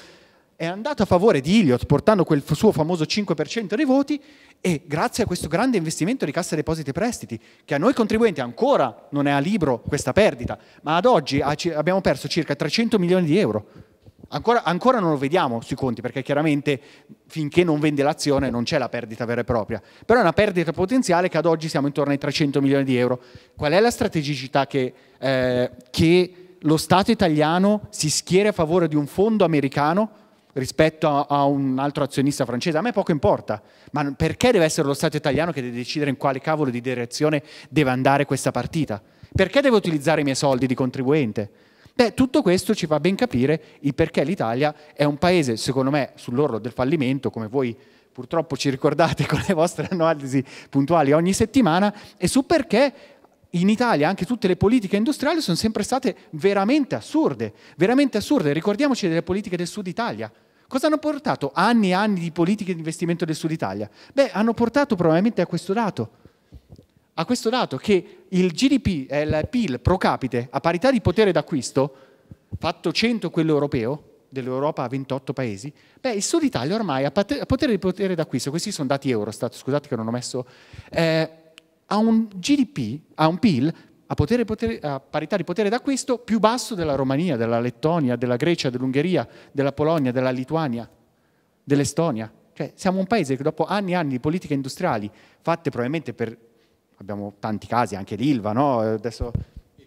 [SPEAKER 4] è andato a favore di Iliot portando quel suo famoso 5% dei voti e grazie a questo grande investimento di Cassa Depositi e Prestiti, che a noi contribuenti ancora non è a libro questa perdita, ma ad oggi abbiamo perso circa 300 milioni di euro. Ancora, ancora non lo vediamo sui conti perché chiaramente finché non vende l'azione non c'è la perdita vera e propria, però è una perdita potenziale che ad oggi siamo intorno ai 300 milioni di euro. Qual è la strategicità che, eh, che lo Stato italiano si schiera a favore di un fondo americano rispetto a, a, un altro azionista francese, a me poco importa, ma perché deve essere lo Stato italiano che deve decidere in quale cavolo di direzione deve andare questa partita? Perché devo utilizzare i miei soldi di contribuente? Beh, tutto questo ci fa ben capire il perché l'Italia è un paese, secondo me, sull'orlo del fallimento, come voi purtroppo ci ricordate con le vostre analisi puntuali ogni settimana, e su perché in Italia anche tutte le politiche industriali sono sempre state veramente assurde, veramente assurde. Ricordiamoci delle politiche del Sud Italia. Cosa hanno portato anni e anni di politiche di investimento del Sud Italia? Beh, hanno portato probabilmente a questo dato, a questo dato che il GDP, eh, il PIL pro capite, a parità di potere d'acquisto, fatto 100 quello europeo, dell'Europa a 28 paesi, beh, il Sud Italia ormai a potere di potere d'acquisto, questi sono dati Eurostat, scusate che non ho messo... Eh, ha un GDP, ha un PIL a, potere, potere, a parità di potere d'acquisto più basso della Romania, della Lettonia, della Grecia, dell'Ungheria, della Polonia, della Lituania, dell'Estonia. Cioè siamo un paese che dopo anni e anni di politiche industriali fatte probabilmente per, abbiamo tanti casi, anche l'Ilva, no? Adesso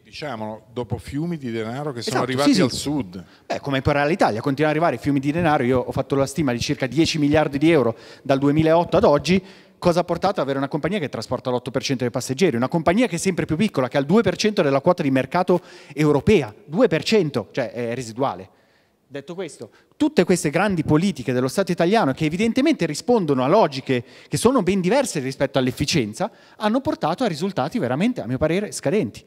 [SPEAKER 4] diciamolo, dopo fiumi di denaro che sono esatto, arrivati sì, sì. al sud. Beh, come per l'Italia, continuano ad arrivare fiumi di denaro, io ho fatto la stima di circa 10 miliardi di euro dal 2008 ad oggi, cosa ha portato ad avere una compagnia che trasporta l'8% dei passeggeri, una compagnia che è sempre più piccola, che ha il 2% della quota di mercato europea, 2%, cioè è residuale. Detto questo, tutte queste grandi politiche dello Stato italiano, che evidentemente rispondono a logiche che sono ben diverse rispetto all'efficienza, hanno portato a risultati veramente, a mio parere, scadenti.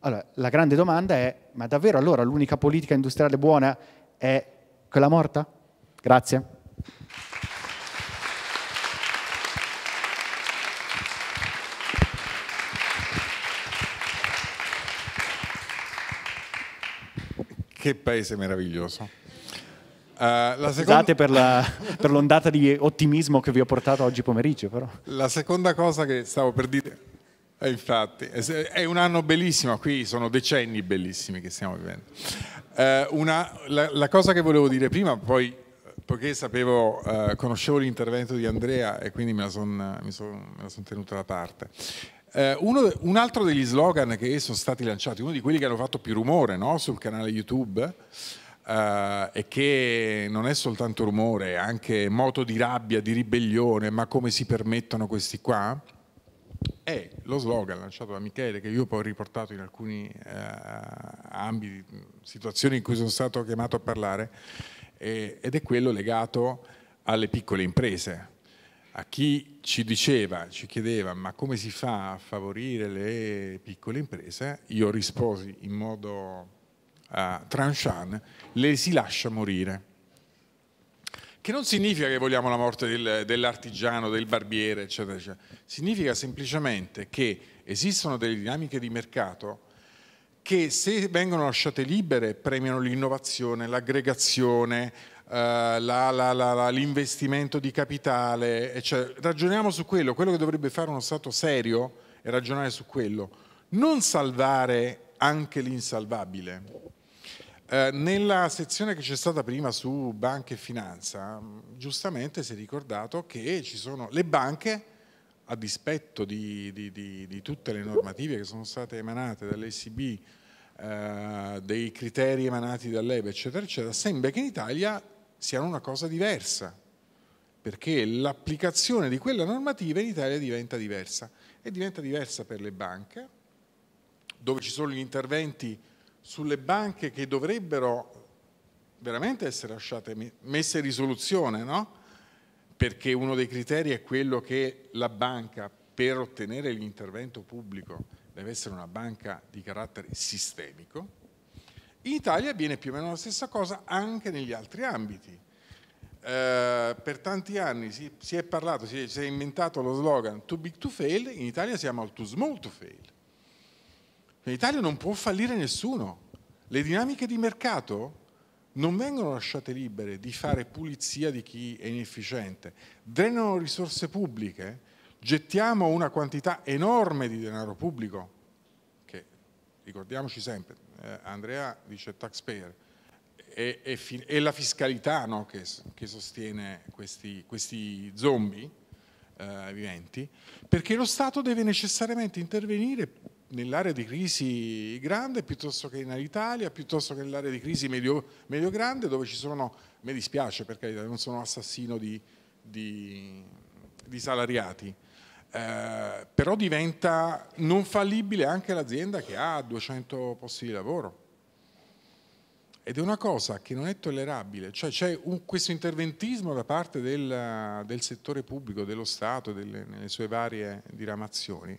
[SPEAKER 4] Allora, la grande domanda è, ma davvero allora l'unica politica industriale buona è quella morta? Grazie.
[SPEAKER 1] che paese meraviglioso. Uh, seconda... Scusate per, la, per, l'ondata di ottimismo che vi ho
[SPEAKER 4] portato oggi pomeriggio, però.
[SPEAKER 1] La seconda cosa che stavo per dire, è infatti, è un anno bellissimo, qui sono decenni bellissimi che stiamo vivendo. Uh, una, la, la, cosa che volevo dire prima, poi, poiché sapevo, uh, conoscevo l'intervento di Andrea e quindi me la sono son, son tenuta da parte, eh, uno, un altro degli slogan che sono stati lanciati, uno di quelli che hanno fatto più rumore no? sul canale YouTube, eh, e che non è soltanto rumore, è anche moto di rabbia, di ribellione, ma come si permettono questi qua, è lo slogan lanciato da Michele, che io poi ho riportato in alcuni eh, ambiti, situazioni in cui sono stato chiamato a parlare, ed è quello legato alle piccole imprese a chi ci diceva, ci chiedeva ma come si fa a favorire le piccole imprese, io risposi in modo uh, tranchant, le si lascia morire. Che non significa che vogliamo la morte del, dell'artigiano, del barbiere, eccetera, eccetera. Significa semplicemente che esistono delle dinamiche di mercato che se vengono lasciate libere premiano l'innovazione, l'aggregazione, eh, l'investimento di capitale, cioè, ragioniamo su quello, quello che dovrebbe fare uno Stato serio è ragionare su quello, non salvare anche l'insalvabile. Eh, nella sezione che c'è stata prima su banche e finanza, giustamente si è ricordato che ci sono le banche, a dispetto di, di, di, di tutte le normative che sono state emanate dall'ECB, eh, dei criteri emanati dall'EBE, eccetera, eccetera, sembra che in Italia siano una cosa diversa, perché l'applicazione di quella normativa in Italia diventa diversa e diventa diversa per le banche, dove ci sono gli interventi sulle banche che dovrebbero veramente essere lasciate messe in risoluzione, no? Perché uno dei criteri è quello che la banca per ottenere l'intervento pubblico deve essere una banca di carattere sistemico in Italia avviene più o meno la stessa cosa anche negli altri ambiti. Eh, per tanti anni si, si è parlato, si è, si è, inventato lo slogan too big to fail, in Italia siamo al too small to fail. In Italia non può fallire nessuno. Le dinamiche di mercato non vengono lasciate libere di fare pulizia di chi è inefficiente, drenano risorse pubbliche, gettiamo una quantità enorme di denaro pubblico, che ricordiamoci sempre, eh, Andrea dice taxpayer, è, è, è la fiscalità no, che, che, sostiene questi, questi zombie eh, viventi, perché lo Stato deve necessariamente intervenire nell'area di crisi grande piuttosto che in Italia, piuttosto che nell'area di crisi medio-grande medio dove ci sono, mi dispiace perché non sono assassino di, di, di salariati, eh, però diventa non fallibile anche l'azienda che ha 200 posti di lavoro. Ed è una cosa che non è tollerabile, cioè c'è un, questo interventismo da parte del, del, settore pubblico, dello Stato, delle, nelle sue varie diramazioni,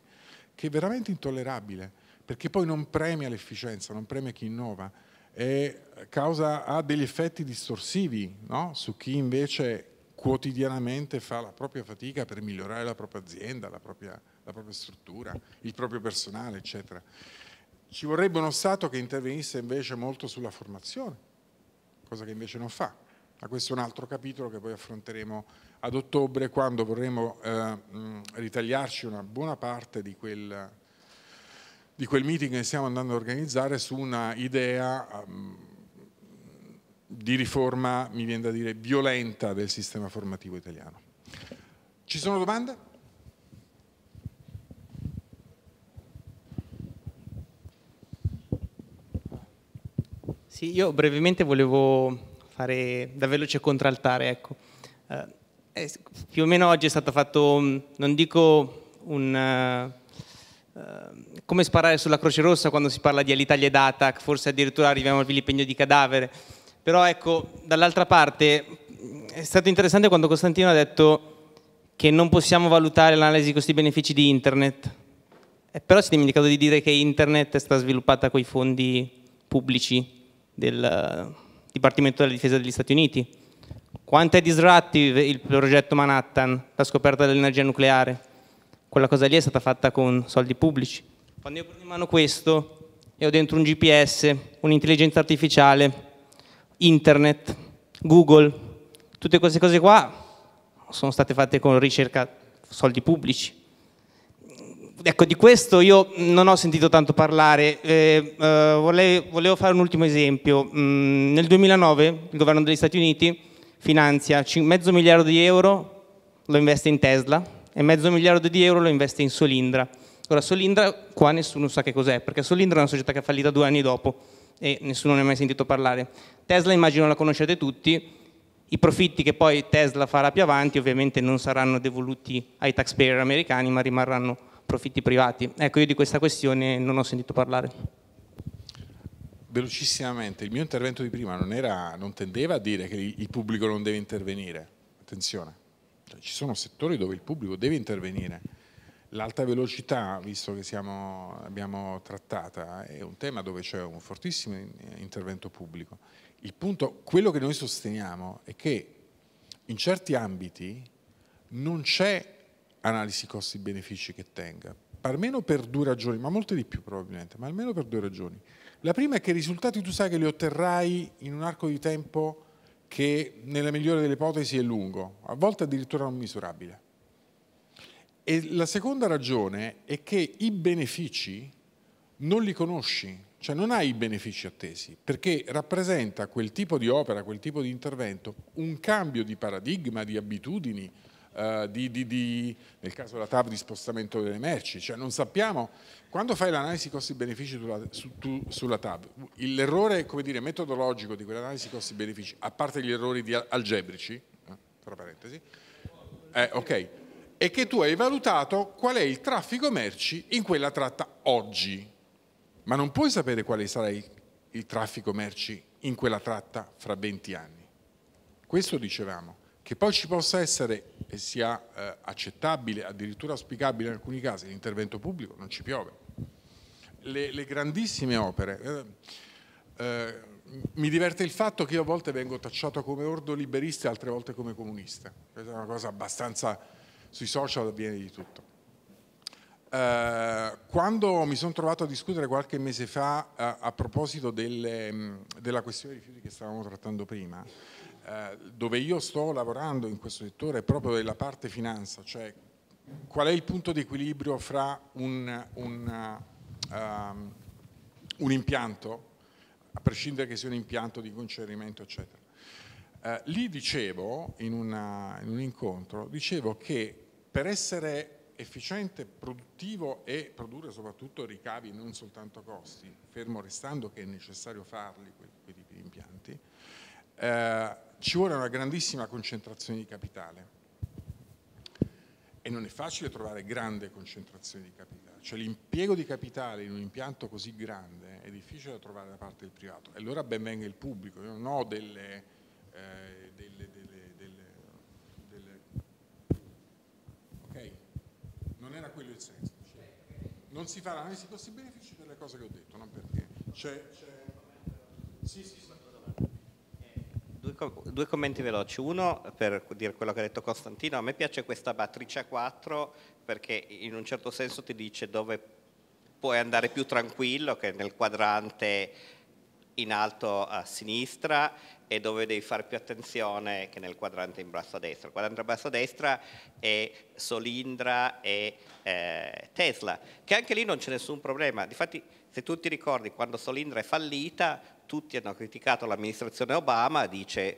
[SPEAKER 1] che è veramente intollerabile, perché poi non premia l'efficienza, non premia chi innova e causa, ha degli effetti distorsivi no? su chi invece quotidianamente fa la propria fatica per migliorare la propria azienda, la propria, la propria struttura, il proprio personale, eccetera. Ci vorrebbe uno Stato che intervenisse invece molto sulla formazione, cosa che invece non fa. Ma questo è un altro capitolo che poi affronteremo ad ottobre quando vorremmo eh, mm, ritagliarci una buona parte di quel, di quel, meeting che stiamo andando a organizzare su una idea um, di riforma, mi viene da dire, violenta del sistema formativo italiano. Ci sono domande?
[SPEAKER 5] Sì, io brevemente volevo fare da veloce contraltare, ecco. eh, eh più o meno oggi è stato fatto, non dico un... Uh, come sparare sulla Croce Rossa quando si parla di Alitalia e Datac, forse addirittura arriviamo al vilipendio di cadavere, però ecco, dall'altra parte è stato interessante quando Costantino ha detto che non possiamo valutare l'analisi costi-benefici di internet, eh, però si è dimenticato di dire che internet è stata sviluppata con i fondi pubblici del eh, Dipartimento della Difesa degli Stati Uniti. Quanto è disruptive il progetto Manhattan, la scoperta dell'energia nucleare? Quella cosa lì è stata fatta con soldi pubblici. Quando io prendo in mano questo e ho dentro un GPS, un'intelligenza artificiale, internet, Google, tutte queste cose qua sono state fatte con ricerca, soldi pubblici. Ecco, di questo io non ho sentito tanto parlare, eh, eh, volevo, volevo fare un ultimo esempio. Mm, nel 2009 il governo degli Stati Uniti finanzia mezzo miliardo di euro, lo investe in Tesla, e mezzo miliardo di euro lo investe in Solindra. Ora, Solindra qua nessuno sa che cos'è, perché Solindra è una società che è fallita due anni dopo e nessuno ne ha mai sentito parlare. Tesla immagino la conoscete tutti, i profitti che poi Tesla farà più avanti ovviamente non saranno devoluti ai taxpayer americani ma rimarranno profitti privati. Ecco, io di questa questione non ho sentito parlare
[SPEAKER 1] velocissimamente, il mio intervento di prima non, era, non, tendeva a dire che il pubblico non deve intervenire, attenzione, cioè, ci sono settori dove il pubblico deve intervenire, L'alta velocità, visto che siamo, abbiamo trattata, è un tema dove c'è un fortissimo intervento pubblico. Il punto, quello che noi sosteniamo è che in certi ambiti non c'è analisi costi-benefici che tenga, almeno per due ragioni, ma molte di più probabilmente, ma almeno per due ragioni. La prima è che i risultati tu sai che li otterrai in un arco di tempo che nella migliore delle ipotesi è lungo, a volte addirittura non misurabile. E la seconda ragione è che i benefici non li conosci, cioè non hai i benefici attesi, perché rappresenta quel tipo di opera, quel tipo di intervento, un cambio di paradigma, di abitudini, eh, di, di, di, nel caso della TAV di spostamento delle merci, cioè non sappiamo, quando fai l'analisi costi-benefici sulla, su, sulla TAV, l'errore metodologico di quell'analisi costi-benefici, a parte gli errori algebrici, eh, tra parentesi, eh, ok, e che tu hai valutato qual è il traffico merci in quella tratta oggi, ma non puoi sapere quale sarà il, il traffico merci in quella tratta fra 20 anni. Questo dicevamo. Che poi ci possa essere e sia eh, accettabile, addirittura auspicabile in alcuni casi, l'intervento pubblico, non ci piove. Le, le grandissime opere. Eh, eh, mi diverte il fatto che io a volte vengo tacciato come ordo liberista e altre volte come comunista. Questa è una cosa abbastanza sui social avviene di tutto. Eh, quando mi sono trovato a discutere qualche mese fa a, eh, a proposito delle, mm, della questione dei rifiuti che stavamo trattando prima, eh, dove io sto lavorando in questo settore proprio della parte finanza, cioè qual è il punto di equilibrio fra un, un, eh, um, un impianto, a prescindere che sia un impianto di concerimento eccetera, eh, lì dicevo, in, una, in un incontro, dicevo che per essere efficiente, produttivo e produrre soprattutto ricavi non soltanto costi, fermo restando che è necessario farli quei, quei tipi di impianti, eh, ci vuole una grandissima concentrazione di capitale e non è facile trovare grande concentrazione di capitale, cioè l'impiego di capitale in un impianto così grande è difficile da trovare da parte del privato e allora ben venga il pubblico, io non ho delle eh, delle, delle, delle, delle, Ok, non era quello il senso. Cioè, non si fa l'analisi costi-benefici delle cose che ho detto, non perché. C'è, Sì, sì, sì.
[SPEAKER 3] Due, commenti veloci, uno per dire quello che ha detto Costantino, a me piace questa matrice 4 perché in un certo senso ti dice dove puoi andare più tranquillo che nel quadrante in alto a sinistra e dove devi fare più attenzione che nel quadrante in basso a destra. Il quadrante in basso a destra è Solindra e eh, Tesla, che anche lì non c'è nessun problema. Difatti, se tu ti ricordi, quando Solindra è fallita, tutti hanno criticato l'amministrazione Obama, dice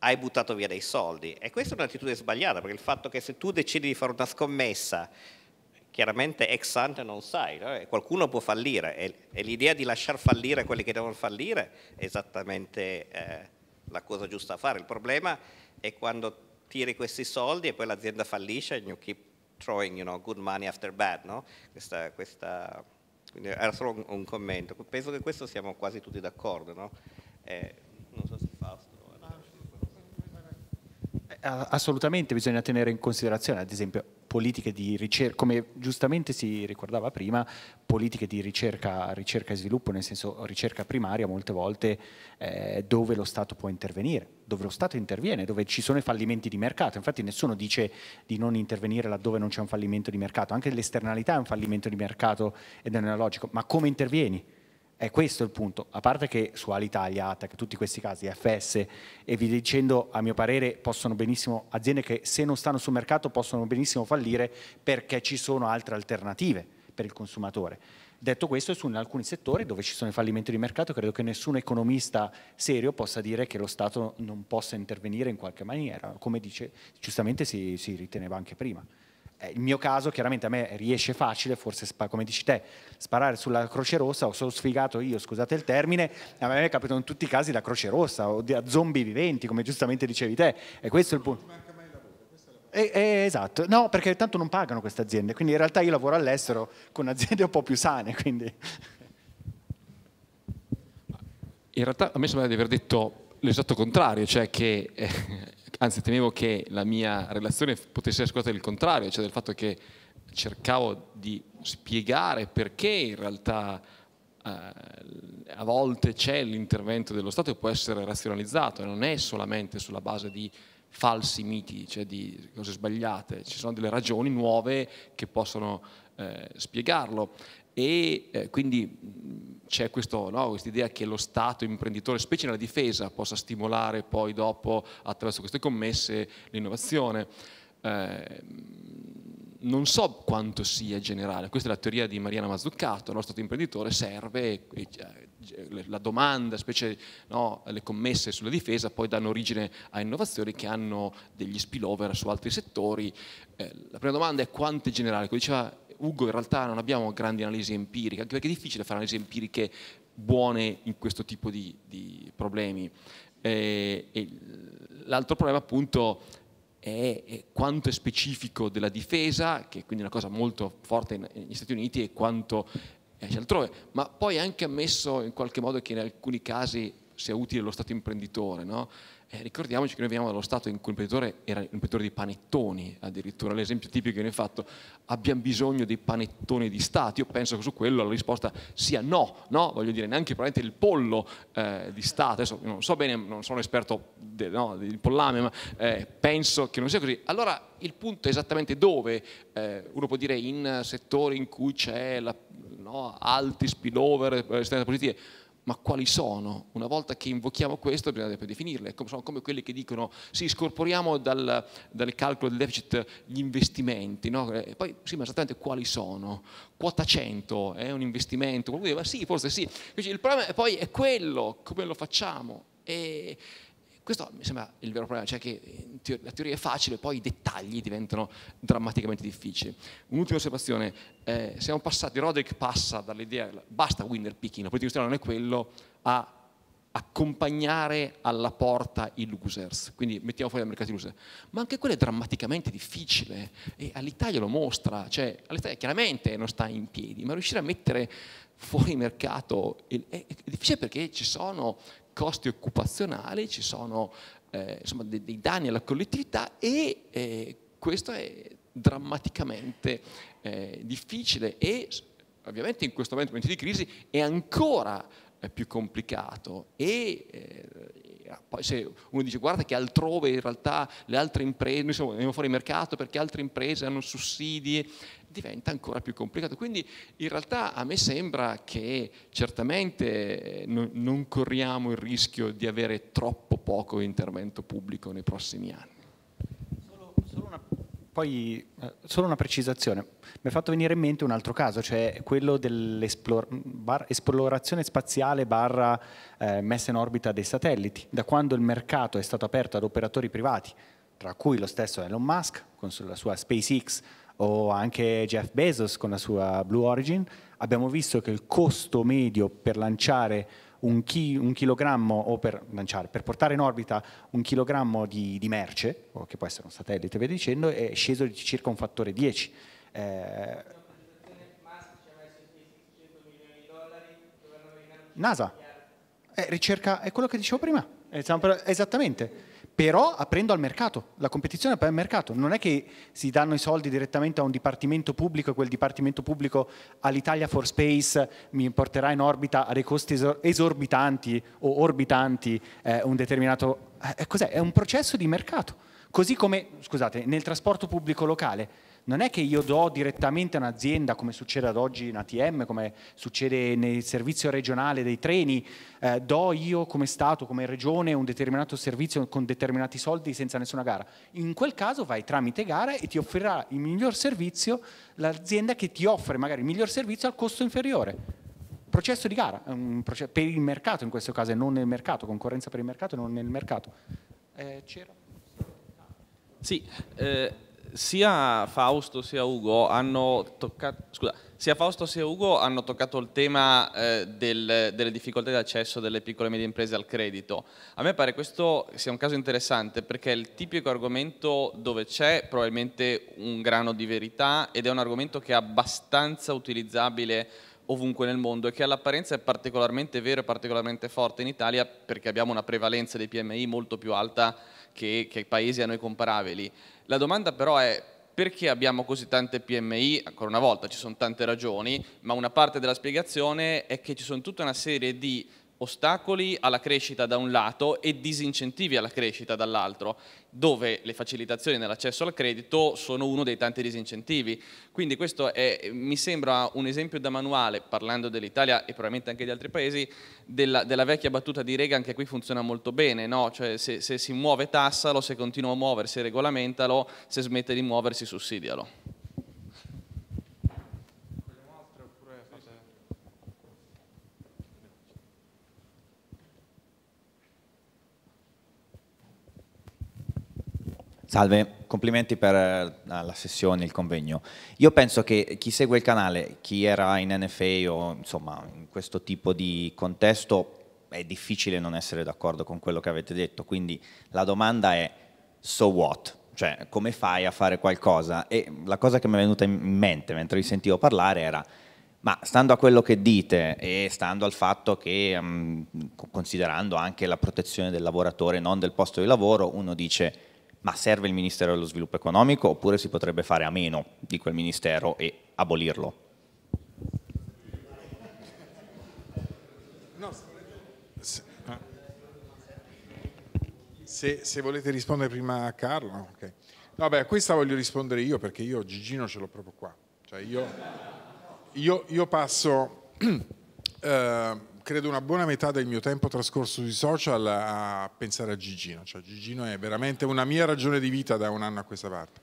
[SPEAKER 3] hai buttato via dei soldi. E questa è un'attitudine sbagliata, perché il fatto che se tu decidi di fare una scommessa chiaramente ex ante non sai, no? Eh, qualcuno può fallire e, e l'idea di lasciar fallire quelli che devono fallire è esattamente eh, la cosa giusta a fare. Il problema è quando tiri questi soldi e poi l'azienda fallisce e you keep throwing you know, good money after bad, no? Questa, questa, era solo un, un, commento. Penso che questo siamo quasi tutti d'accordo, no? Eh, non so se Fausto...
[SPEAKER 4] Eh, assolutamente bisogna tenere in considerazione, ad esempio, politiche di ricerca, come giustamente si ricordava prima, politiche di ricerca, ricerca e sviluppo, nel senso ricerca primaria molte volte eh, dove lo Stato può intervenire, dove lo Stato interviene, dove ci sono i fallimenti di mercato. Infatti nessuno dice di non intervenire laddove non c'è un fallimento di mercato, anche l'esternalità è un fallimento di mercato ed è analogico, ma come intervieni? È questo il punto, a parte che su Alitalia, Atac, tutti questi casi, FS e vi dicendo, a mio parere, possono benissimo, aziende che se non stanno sul mercato possono benissimo fallire perché ci sono altre alternative per il consumatore. Detto questo, su alcuni settori dove ci sono i fallimenti di mercato, credo che nessun economista serio possa dire che lo Stato non possa intervenire in qualche maniera, come dice, giustamente si, si riteneva anche prima. Eh, il mio caso chiaramente a me riesce facile, forse come dici te, sparare sulla Croce Rossa, ho sono sfigato io, scusate il termine, a me è capitato in tutti i casi la Croce Rossa o da zombie viventi, come giustamente dicevi te, e questo è il punto. Eh, eh, esatto, no, perché tanto non pagano queste aziende, quindi in realtà io lavoro all'estero con aziende un po' più sane. Quindi.
[SPEAKER 2] In realtà a me sembra di aver detto l'esatto contrario, cioè che eh, anzi temevo che la mia relazione potesse essere ascoltare del contrario, cioè del fatto che cercavo di spiegare perché in realtà eh, a volte c'è l'intervento dello Stato e può essere razionalizzato, non è solamente sulla base di falsi miti, cioè di cose sbagliate, ci sono delle ragioni nuove che possono eh, spiegarlo. E eh, quindi mm, c'è questa no, idea che lo Stato imprenditore, specie nella difesa, possa stimolare poi dopo attraverso queste commesse l'innovazione. Eh, mm, non so quanto sia generale, questa è la teoria di Mariana Mazzuccato, lo Stato imprenditore serve, eh, eh, la domanda, specie no, le commesse sulla difesa, poi danno origine a innovazioni che hanno degli spillover su altri settori. Eh, la prima domanda è quanto è generale, come diceva Ugo, in realtà non abbiamo grandi analisi empiriche, anche perché è difficile fare analisi empiriche buone in questo tipo di, di problemi. Eh, l'altro problema appunto è, è, quanto è specifico della difesa, che è quindi una cosa molto forte negli Stati Uniti, e quanto è altrove, ma poi è anche ammesso in qualche modo che in alcuni casi sia utile lo Stato imprenditore. No? Eh, ricordiamoci che noi veniamo dallo Stato in cui l'imprenditore era un imprenditore di panettoni, addirittura l'esempio tipico che viene fatto, abbiamo bisogno dei panettoni di Stato, io penso che su quello la risposta sia no, no? voglio dire neanche probabilmente il pollo eh, di Stato, adesso non so bene, non sono esperto del no, pollame, ma eh, penso che non sia così. Allora il punto è esattamente dove, eh, uno può dire in settori in cui c'è la, no, alti spillover, resistenze eh, positive, ma quali sono? Una volta che invochiamo questo bisogna definirle, sono come quelli che dicono sì, scorporiamo dal, dal calcolo del deficit gli investimenti, no? E poi sì, ma esattamente quali sono? Quota 100 è un investimento? Qualcuno diceva sì, forse sì, il problema poi è quello, come lo facciamo? E, questo mi sembra il vero problema, cioè che eh, la teoria è facile, poi i dettagli diventano drammaticamente difficili. Un'ultima osservazione, eh, siamo passati, Roderick passa dall'idea, basta winner picking, la politica industriale non è quello, a accompagnare alla porta i losers, quindi mettiamo fuori dal mercato i loser, ma anche quello è drammaticamente difficile e all'Italia lo mostra, cioè all'Italia chiaramente non sta in piedi, ma riuscire a mettere fuori mercato è, è difficile perché ci sono costi occupazionali, ci sono eh, insomma, dei, dei, danni alla collettività e eh, questo è drammaticamente eh, difficile e ovviamente in questo momento, momento di crisi è ancora eh, più complicato eh, e poi se uno dice guarda che altrove in realtà le altre imprese, noi andiamo fuori mercato perché altre imprese hanno sussidi diventa ancora più complicato. Quindi in realtà a me sembra che certamente non corriamo
[SPEAKER 4] il rischio di avere troppo poco intervento pubblico nei prossimi anni. Solo, solo una, poi, eh, solo una precisazione, mi è fatto venire in mente un altro caso, cioè quello dell'esplorazione spaziale barra eh, messa in orbita dei satelliti, da quando il mercato è stato aperto ad operatori privati, tra cui lo stesso Elon Musk con la sua SpaceX, o anche Jeff Bezos con la sua Blue Origin, abbiamo visto che il costo medio per lanciare un, chi, un chilogrammo o per, lanciare, per, portare in orbita un chilogrammo di, di merce, o che può essere un satellite, via dicendo, è sceso di circa un fattore 10. Eh, NASA, è, eh, ricerca, è quello che dicevo prima, esatto. esattamente però aprendo al mercato, la competizione è poi al mercato, non è che si danno i soldi direttamente a un dipartimento pubblico e quel dipartimento pubblico all'Italia for Space mi porterà in orbita a dei costi esorbitanti o orbitanti eh, un determinato... Eh, eh, cos'è? È un processo di mercato, così come, scusate, nel trasporto pubblico locale non è che io do direttamente a un'azienda, come succede ad oggi in ATM, come succede nel servizio regionale dei treni, eh, do io come Stato, come Regione un determinato servizio con determinati soldi senza nessuna gara. In quel caso vai tramite gara e ti offrirà il miglior servizio l'azienda che ti offre magari il miglior servizio al costo inferiore processo di gara, processo per il mercato in questo caso e non nel mercato, concorrenza per il mercato e non nel mercato.
[SPEAKER 6] Eh, c'era?
[SPEAKER 7] Sì, eh, sia Fausto sia Ugo hanno toccato, scusa, sia Fausto sia Ugo hanno toccato il tema eh, del, delle difficoltà di accesso delle piccole e medie imprese al credito. A me pare questo sia un caso interessante perché è il tipico argomento dove c'è probabilmente un grano di verità ed è un argomento che è abbastanza utilizzabile ovunque nel mondo e che all'apparenza è particolarmente vero e particolarmente forte in Italia perché abbiamo una prevalenza dei PMI molto più alta che, che paesi a noi comparabili. La domanda però è perché abbiamo così tante PMI? Ancora una volta ci sono tante ragioni, ma una parte della spiegazione è che ci sono tutta una serie di ostacoli alla crescita da un lato e disincentivi alla crescita dall'altro, dove le facilitazioni nell'accesso al credito sono uno dei tanti disincentivi. Quindi questo è, mi sembra un esempio da manuale, parlando dell'Italia e probabilmente anche di altri paesi, della, della vecchia battuta di Reagan che qui funziona molto bene, no? cioè se, se si muove tassalo, se continua a muoversi regolamentalo, se smette di muoversi sussidialo.
[SPEAKER 3] Salve, complimenti per eh, la sessione, il convegno. Io penso che chi segue il canale, chi era in NFA o insomma in questo tipo di contesto, è difficile non essere d'accordo con quello che avete detto, quindi la domanda è so what? Cioè come fai a fare qualcosa? E la cosa che mi è venuta in mente mentre vi sentivo parlare era ma stando a quello che dite e stando al fatto che, mm, considerando anche la protezione del lavoratore, non del posto di lavoro, uno dice ma serve il Ministero dello Sviluppo Economico oppure si potrebbe fare a meno di quel Ministero e abolirlo?
[SPEAKER 1] No. Se, se, eh. volete rispondere prima a Carlo, no, beh, a questa voglio rispondere io perché io Gigino ce l'ho proprio qua. Cioè io, io, io, passo eh, credo una buona metà del mio tempo trascorso sui social a pensare a Gigino, cioè Gigino è veramente una mia ragione di vita da un anno a questa parte.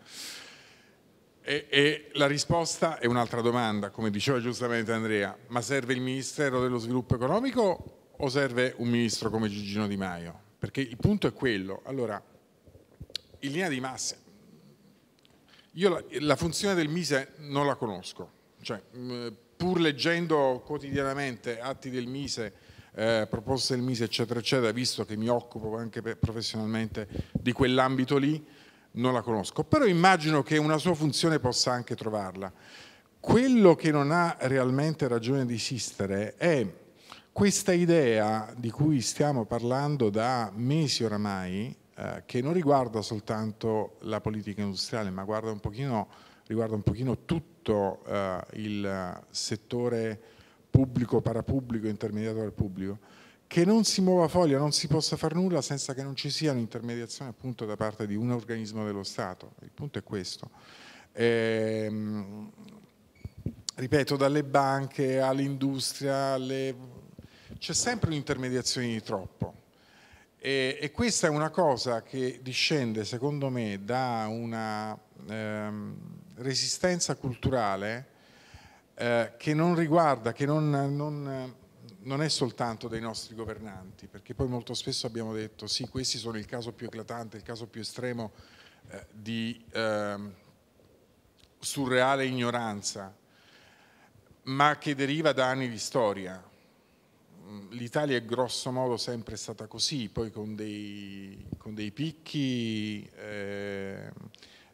[SPEAKER 1] E, e la risposta è un'altra domanda, come diceva giustamente Andrea, ma serve il Ministero dello Sviluppo Economico o serve un ministro come Gigino Di Maio? Perché il punto è quello. Allora, in linea di massa, io la, la funzione del Mise non la conosco, cioè, pur leggendo quotidianamente atti del Mise, eh, proposte del Mise, eccetera, eccetera, visto che mi occupo anche professionalmente di quell'ambito lì, non la conosco, però immagino che una sua funzione possa anche trovarla. Quello che non ha realmente ragione di esistere è questa idea di cui stiamo parlando da mesi oramai, eh, che non riguarda soltanto la politica industriale, ma guarda un pochino, riguarda un pochino tutto tutto eh, il settore pubblico, parapubblico, intermediato dal pubblico, che non si muova foglia, non si possa fare nulla senza che non ci sia un'intermediazione appunto da parte di un organismo dello Stato. Il punto è questo. Ehm, ripeto, dalle banche all'industria, alle... c'è sempre un'intermediazione di troppo. E, e, questa è una cosa che discende, secondo me, da una... Ehm, resistenza culturale eh, che non riguarda, che non, non, non, è soltanto dei nostri governanti, perché poi molto spesso abbiamo detto sì, questi sono il caso più eclatante, il caso più estremo eh, di eh, surreale ignoranza, ma che deriva da anni di storia. L'Italia è grosso modo sempre stata così, poi con dei, con dei picchi ehm,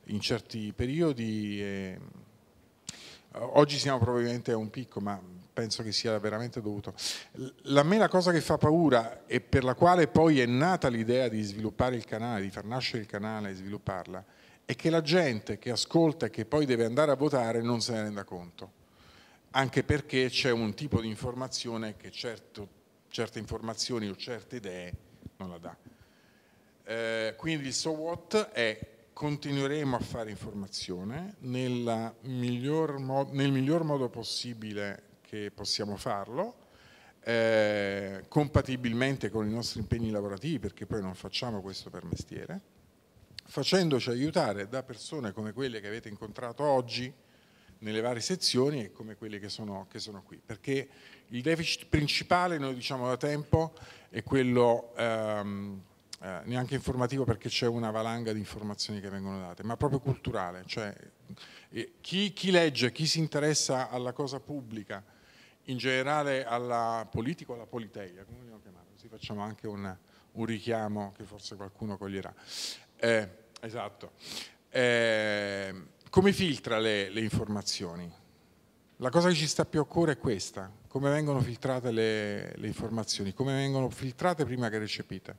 [SPEAKER 1] in certi periodi. E, ehm, oggi siamo probabilmente a un picco, ma penso che sia veramente dovuto. La me la cosa che fa paura e per la quale poi è nata l'idea di sviluppare il canale, di far nascere il canale e svilupparla, è che la gente che ascolta e che poi deve andare a votare non se ne renda conto, anche perché c'è un tipo di informazione che certo, certe informazioni o certe idee non la dà. Eh, quindi il so what è continueremo a fare informazione nel miglior, nel miglior modo possibile che possiamo farlo, eh, compatibilmente con i nostri impegni lavorativi, perché poi non facciamo questo per mestiere, facendoci aiutare da persone come quelle che avete incontrato oggi, nelle varie sezioni e come quelle che sono, che sono, qui, perché il deficit principale, noi diciamo da tempo, è quello ehm, eh, neanche informativo perché c'è una valanga di informazioni che vengono date, ma proprio culturale, cioè eh, chi, chi, legge, chi si interessa alla cosa pubblica, in generale alla politica o alla politeia, come vogliamo chiamarla, così facciamo anche un, un, richiamo che forse qualcuno coglierà. Eh, esatto. Eh, come filtra le, le informazioni? La cosa che ci sta più a cuore è questa, come vengono filtrate le, le, informazioni, come vengono filtrate prima che recepite.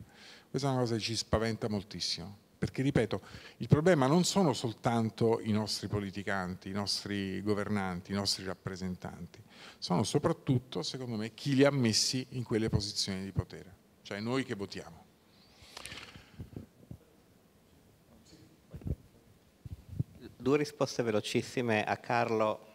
[SPEAKER 1] Questa è una cosa che ci spaventa moltissimo, perché ripeto, il problema non sono soltanto i nostri politicanti, i nostri governanti, i nostri rappresentanti, sono soprattutto, secondo me, chi li ha messi in quelle posizioni di potere, cioè noi che votiamo.
[SPEAKER 3] Due risposte velocissime a Carlo.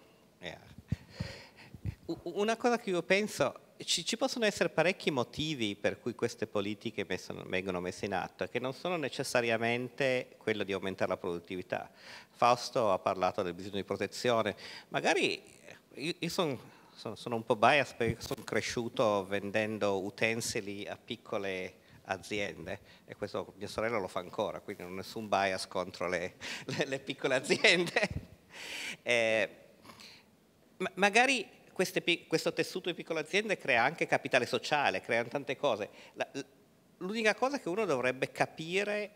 [SPEAKER 3] Una cosa che io penso ci, ci, possono essere parecchi motivi per cui queste politiche messe, vengono messe in atto, che non sono necessariamente quello di aumentare la produttività. Fausto ha parlato del bisogno di protezione, magari io, io sono son, son un po' bias perché sono cresciuto vendendo utensili a piccole aziende e questo mia sorella lo fa ancora, quindi non ho nessun bias contro le, le, le piccole aziende. eh, ma magari queste, questo tessuto di piccole aziende crea anche capitale sociale, creano tante cose. l'unica cosa che uno dovrebbe capire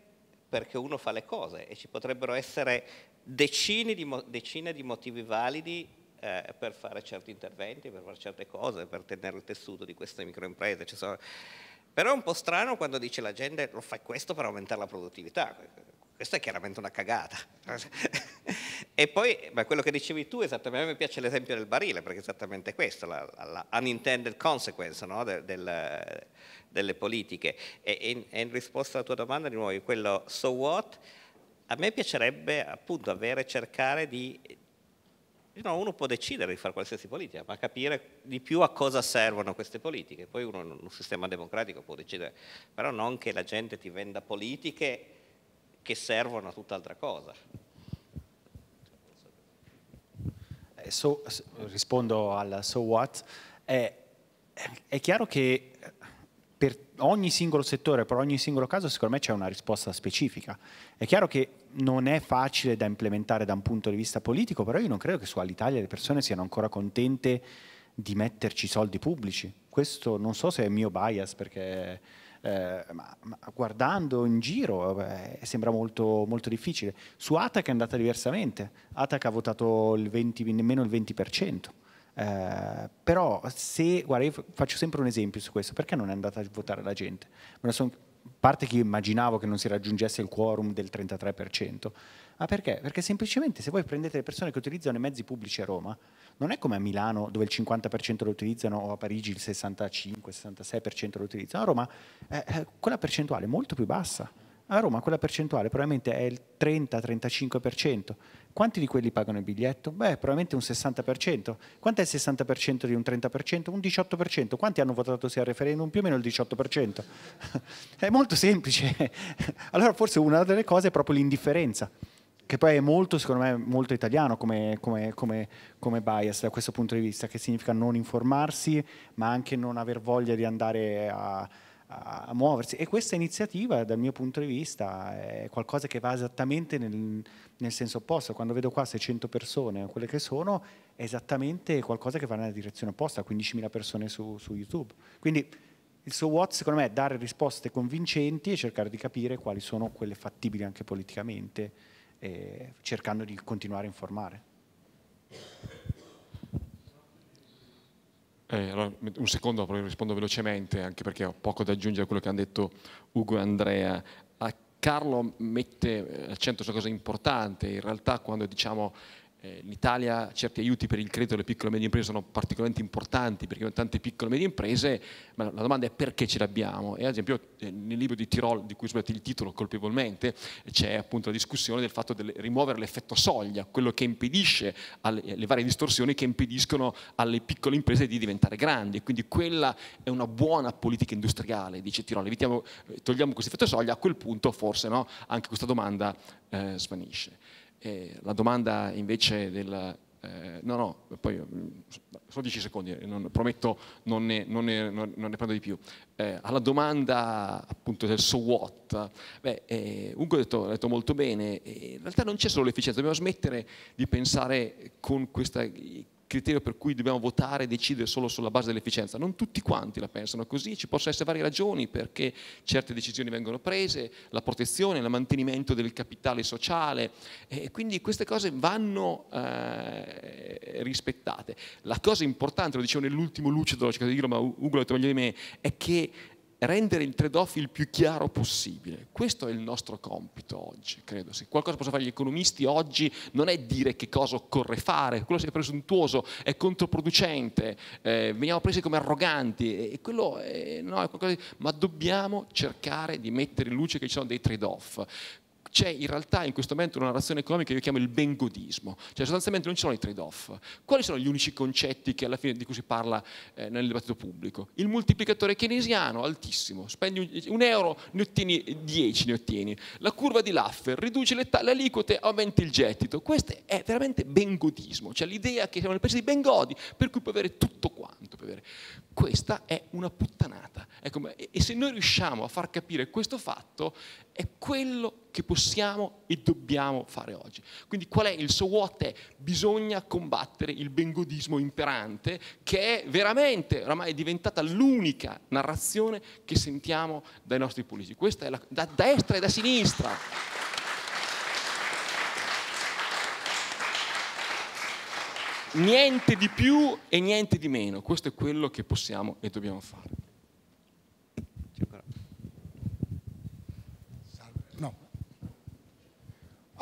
[SPEAKER 3] perché uno fa le cose e ci potrebbero essere decine di, decine di motivi validi eh, per fare certi interventi, per fare certe cose, per tenere il tessuto di queste microimprese. Sono... Però è un po' strano quando dice la gente lo fai questo per aumentare la produttività questa è chiaramente una cagata. e poi, ma quello che dicevi tu, esattamente, a me piace l'esempio del barile, perché è esattamente questo, la, la unintended consequence no? de, del, delle politiche. E in, in, risposta alla tua domanda, di nuovo, quello so what, a me piacerebbe appunto avere, cercare di... Eh, no, uno può decidere di fare qualsiasi politica, ma capire di più a cosa servono queste politiche. Poi uno in un sistema democratico può decidere, però non che la gente ti venda politiche che servono a tutt'altra cosa.
[SPEAKER 4] Eh, so, rispondo al so what, è, è chiaro che per ogni singolo settore, per ogni singolo caso, secondo me c'è una risposta specifica. È chiaro che non è facile da implementare da un punto di vista politico, però io non credo che su Alitalia le persone siano ancora contente di metterci soldi pubblici. Questo non so se è il mio bias, perché eh, ma, ma, guardando in giro beh, sembra molto, molto, difficile. Su Atac è andata diversamente, Atac ha votato il 20, nemmeno il 20%. Eh, però se, guarda, io faccio sempre un esempio su questo, perché non è andata a votare la gente? A parte che io immaginavo che non si raggiungesse il quorum del 33%, ma perché? Perché semplicemente se voi prendete le persone che utilizzano i mezzi pubblici a Roma, non è come a Milano dove il 50% lo utilizzano o a Parigi il 65-66% lo utilizzano, a Roma eh, eh, quella percentuale è molto più bassa. A Roma quella percentuale probabilmente è il 30-35%. Quanti di quelli pagano il biglietto? Beh, probabilmente un 60%. Quanto è il 60% di un 30%? Un 18%. Quanti hanno votato sia al referendum? Più o meno il 18%. è molto semplice. allora forse una delle cose è proprio l'indifferenza che poi è molto, secondo me, molto italiano come, come, come, come, bias da questo punto di vista, che significa non informarsi, ma anche non aver voglia di andare a, a muoversi. E questa iniziativa, dal mio punto di vista, è qualcosa che va esattamente nel, nel senso opposto. Quando vedo qua 600 persone, quelle che sono, è esattamente qualcosa che va nella direzione opposta, 15.000 persone su, su YouTube. Quindi il suo what secondo me è dare risposte convincenti e cercare di capire quali sono quelle fattibili anche politicamente eh, cercando di continuare a informare.
[SPEAKER 2] Eh, allora, un secondo, poi rispondo velocemente, anche perché ho poco da aggiungere a quello che hanno detto Ugo e Andrea. Ah, Carlo mette l'accento eh, su una cosa importante, in realtà quando diciamo in eh, Italia certi aiuti per il credito alle piccole e medie imprese sono particolarmente importanti perché abbiamo tante piccole e medie imprese, ma la domanda è perché ce l'abbiamo? E ad esempio eh, nel libro di Tirol, di cui sbagliate il titolo colpevolmente, c'è appunto la discussione del fatto di rimuovere l'effetto soglia, quello che impedisce alle, le varie distorsioni che impediscono alle piccole imprese di diventare grandi. Quindi quella è una buona politica industriale, dice Tirol. Evitiamo, eh, togliamo questo effetto soglia, a quel punto forse no, anche questa domanda eh, svanisce. Eh, la domanda invece del... Eh, no, no, poi mm, sono 10 secondi, non, prometto non ne, non, ne, non ne, prendo di più. Eh, alla domanda appunto del so what, beh, eh, Ugo ha detto, detto, molto bene, eh, in realtà non c'è solo l'efficienza, dobbiamo smettere di pensare con questa criterio per cui dobbiamo votare e decidere solo sulla base dell'efficienza. Non tutti quanti la pensano così, ci possono essere varie ragioni perché certe decisioni vengono prese, la protezione, il mantenimento del capitale sociale e quindi queste cose vanno eh, rispettate. La cosa importante, lo dicevo nell'ultimo lucido, ho cercato di dirlo, ma Ugo lo ha detto meglio di me, è che rendere il trade-off il più chiaro possibile. Questo è il nostro compito oggi, credo. Se qualcosa possono fare gli economisti oggi non è dire che cosa occorre fare, quello è presuntuoso, è controproducente, eh, veniamo presi come arroganti, e quello è, eh, no, è qualcosa di, ma dobbiamo cercare di mettere in luce che ci sono dei trade-off c'è in realtà in questo momento una narrazione economica che io chiamo il bengodismo, cioè sostanzialmente non ci sono i trade-off. Quali sono gli unici concetti fine, di cui si parla eh, nel dibattito pubblico? Il moltiplicatore keynesiano, altissimo, spendi un, un euro, ne ottieni 10, ne ottieni. La curva di Laffer, riduci le, le aliquote, aumenta il gettito. Questo è veramente bengodismo, cioè l'idea che siamo nel paese di bengodi, per cui puoi avere tutto quanto. Avere. Questa è una puttanata. Ecco, e, e se noi riusciamo a far capire questo fatto, è quello che che possiamo e dobbiamo fare oggi. Quindi qual è il suo what è? Bisogna combattere il bengodismo imperante che è veramente oramai è diventata l'unica narrazione che sentiamo dai nostri politici. Questa è la, da destra e da sinistra. Niente di più e niente di meno, questo è quello che possiamo e dobbiamo fare.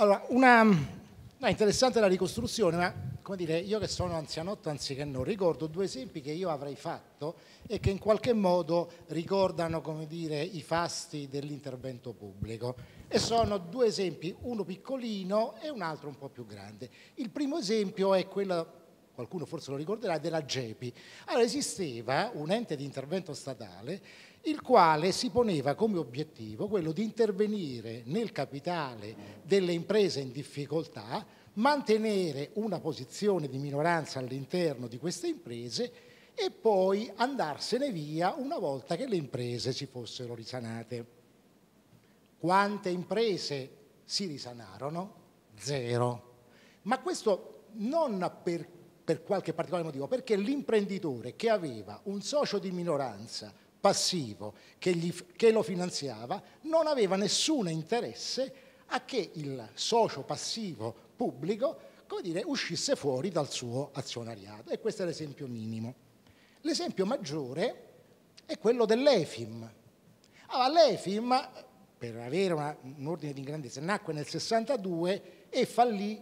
[SPEAKER 8] Allora, una,
[SPEAKER 9] no,
[SPEAKER 8] interessante la ricostruzione, ma come dire, io che sono anzianotto anziché non, ricordo due esempi che io avrei fatto e che in qualche modo ricordano come dire, i fasti dell'intervento pubblico. E sono due esempi, uno piccolino e un altro un po' più grande. Il primo esempio è quello qualcuno forse lo ricorderà, della GEPI. Allora esisteva un ente di intervento statale il quale si poneva come obiettivo quello di intervenire nel capitale delle imprese in difficoltà, mantenere una posizione di minoranza all'interno di queste imprese e poi andarsene via una volta che le imprese si fossero risanate. Quante imprese si risanarono? Zero. Ma questo non per, per qualche particolare motivo, perché l'imprenditore che aveva un socio di minoranza passivo che, gli, che lo finanziava non aveva nessun interesse a che il socio passivo pubblico come dire, uscisse fuori dal suo azionariato. E questo è l'esempio minimo. L'esempio maggiore è quello dell'EFIM. Allora, l'EFIM, per avere una, un ordine di grandezza, nacque nel 62 e fallì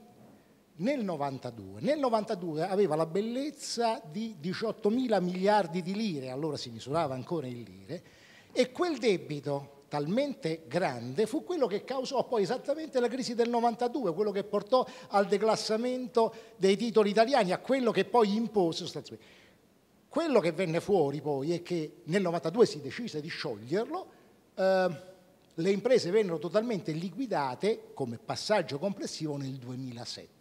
[SPEAKER 8] nel 92. Nel 92 aveva la bellezza di 18 mila miliardi di lire, allora si misurava ancora in lire, e quel debito talmente grande fu quello che causò poi esattamente la crisi del 92, quello che portò al declassamento dei titoli italiani, a quello che poi impose sostanzialmente. Quello che venne fuori poi è che nel 92 si decise di scioglierlo, eh, le imprese vennero totalmente liquidate come passaggio complessivo nel 2007.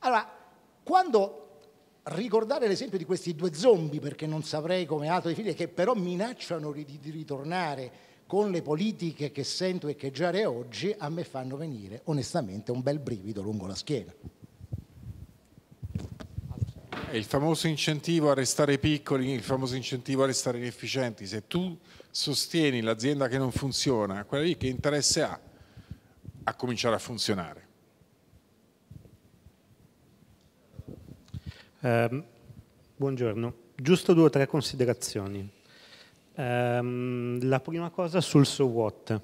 [SPEAKER 8] Allora, quando ricordare l'esempio di questi due zombie, perché non saprei come altro definire, che però minacciano di, di ritornare con le politiche che sento echeggiare oggi, a me fanno venire onestamente un bel brivido lungo la schiena.
[SPEAKER 1] Il famoso incentivo a restare piccoli, il famoso incentivo a restare inefficienti. Se tu sostieni l'azienda che non funziona, quella lì che interesse ha a cominciare a funzionare?
[SPEAKER 10] Ehm, buongiorno, giusto due o tre considerazioni. Eh, la prima cosa sul So What.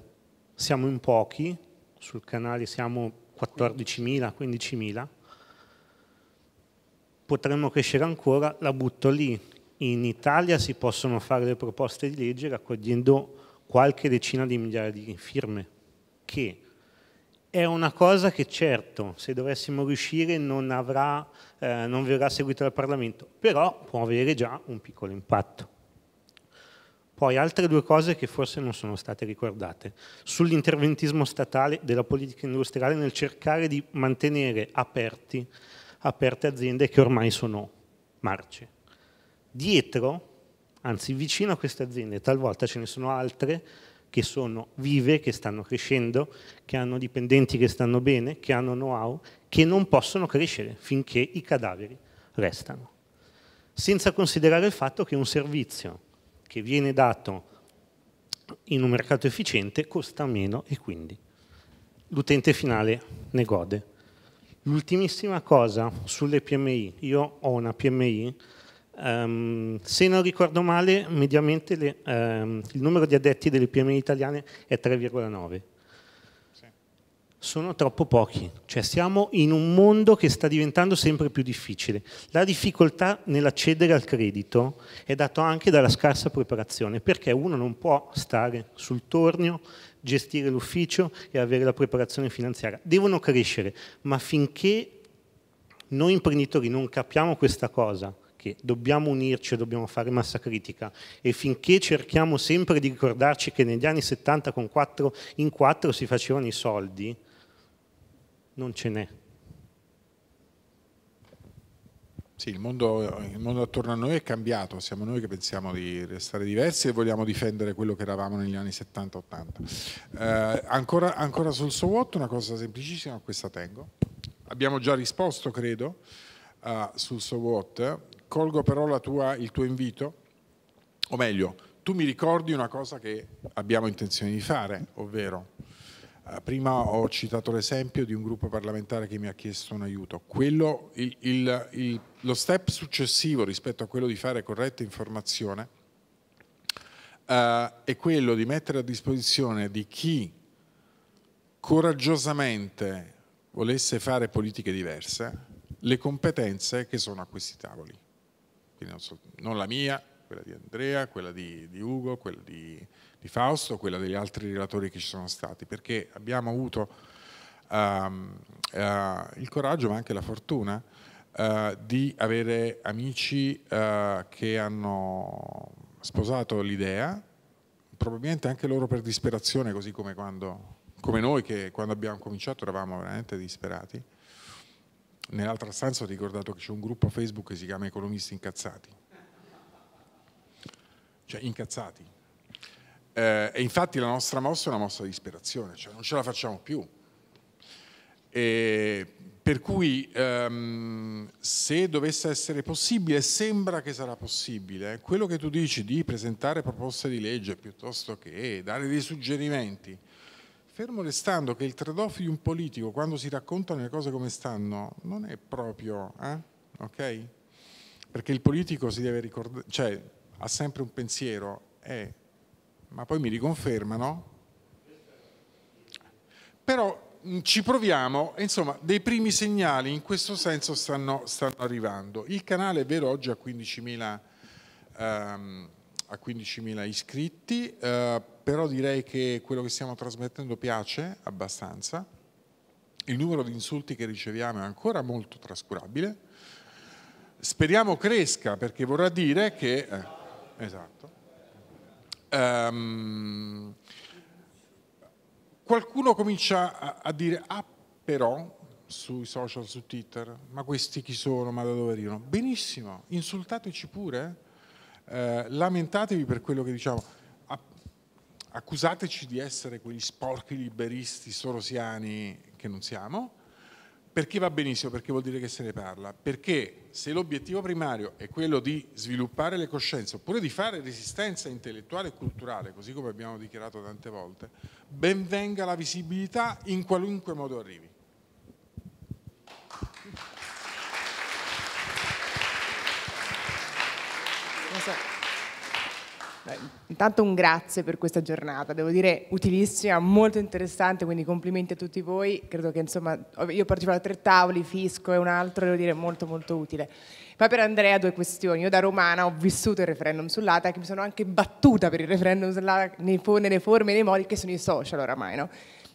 [SPEAKER 10] Siamo in pochi, sul canale siamo 14.000, 15.000. Potremmo crescere ancora, la butto lì. In Italia si possono fare le proposte di legge raccogliendo qualche decina di migliaia di firme che è una cosa che certo, se dovessimo riuscire, non, avrà, eh, non verrà seguita dal Parlamento, però può avere già un piccolo impatto. Poi altre due cose che forse non sono state ricordate. Sull'interventismo statale della politica industriale nel cercare di mantenere aperti, aperte aziende che ormai sono marce. Dietro, anzi vicino a queste aziende, talvolta ce ne sono altre che sono vive, che stanno crescendo, che hanno dipendenti che stanno bene, che hanno know-how, che non possono crescere finché i cadaveri restano. Senza considerare il fatto che un servizio che viene dato in un mercato efficiente costa meno e quindi l'utente finale ne gode. L'ultimissima cosa sulle PMI, io ho una PMI Um, se non ricordo male, mediamente le, um, il numero di addetti delle PMI italiane è 3,9. Sì. Sono troppo pochi, cioè siamo in un mondo che sta diventando sempre più difficile. La difficoltà nell'accedere al credito è data anche dalla scarsa preparazione, perché uno non può stare sul tornio, gestire l'ufficio e avere la preparazione finanziaria. Devono crescere, ma finché noi imprenditori non capiamo questa cosa, che dobbiamo unirci e dobbiamo fare massa critica e finché cerchiamo sempre di ricordarci che negli anni 70 con 4 in 4 si facevano i soldi, non ce n'è. Sì,
[SPEAKER 1] il mondo, il mondo, attorno a noi è cambiato, siamo noi che pensiamo di restare diversi e vogliamo difendere quello che eravamo negli anni 70-80. Eh, ancora, ancora, sul So What, una cosa semplicissima, questa tengo. Abbiamo già risposto, credo, uh, sul So What colgo però tua, il tuo invito, o meglio, tu mi ricordi una cosa che abbiamo intenzione di fare, ovvero eh, prima ho citato l'esempio di un gruppo parlamentare che mi ha chiesto un aiuto. Quello, il, il, il, lo step successivo rispetto a quello di fare corretta informazione eh, è quello di mettere a disposizione di chi coraggiosamente volesse fare politiche diverse le competenze che sono a questi tavoli quindi non, so, non, la mia, quella di Andrea, quella di, di Ugo, quella di, di, Fausto, quella degli altri relatori che ci sono stati, perché abbiamo avuto um, uh, il coraggio ma anche la fortuna uh, di avere amici uh, che hanno sposato l'idea, probabilmente anche loro per disperazione, così come, quando, come noi che quando abbiamo cominciato eravamo veramente disperati Nell'altra stanza ho ricordato che c'è un gruppo Facebook che si chiama Economisti Incazzati. Cioè, incazzati. Eh, e infatti la nostra mossa è una mossa di disperazione, cioè non ce la facciamo più. E per cui ehm, se dovesse essere possibile, sembra che sarà possibile, eh, quello che tu dici di presentare proposte di legge piuttosto che dare dei suggerimenti, fermo restando che il trade-off di un politico quando si raccontano le cose come stanno non è proprio, eh? ok? Perché il politico si deve ricordare, cioè ha sempre un pensiero, eh, ma poi mi riconfermano. Però mm, ci proviamo, insomma, dei primi segnali in questo senso stanno, stanno arrivando. Il canale è vero oggi a 15.000 ehm, a 15.000 iscritti, eh, però direi che quello che stiamo trasmettendo piace abbastanza. Il numero di insulti che riceviamo è ancora molto trascurabile. Speriamo cresca perché vorrà dire che... Eh, esatto. Um, qualcuno comincia a, a dire, ah però, sui social, su Twitter, ma questi chi sono, ma da dove arrivano? Benissimo, insultateci pure, eh eh, lamentatevi per quello che diciamo, accusateci di essere quegli sporchi liberisti sorosiani che non siamo, perché va benissimo, perché vuol dire che se ne parla, perché se l'obiettivo primario è quello di sviluppare le coscienze, oppure di fare resistenza intellettuale e culturale, così come abbiamo dichiarato tante volte, ben venga la visibilità in qualunque modo arrivi.
[SPEAKER 9] Beh, intanto un grazie per questa giornata, devo dire utilissima, molto interessante, quindi complimenti a tutti voi, credo che insomma io partecipo a tre tavoli, Fisco e un altro, devo dire molto molto utile. Poi per Andrea due questioni, io da romana ho vissuto il referendum sull'ATAC, mi sono anche battuta per il referendum sull'ATAC nelle forme e nei modi che sono i social oramai, no?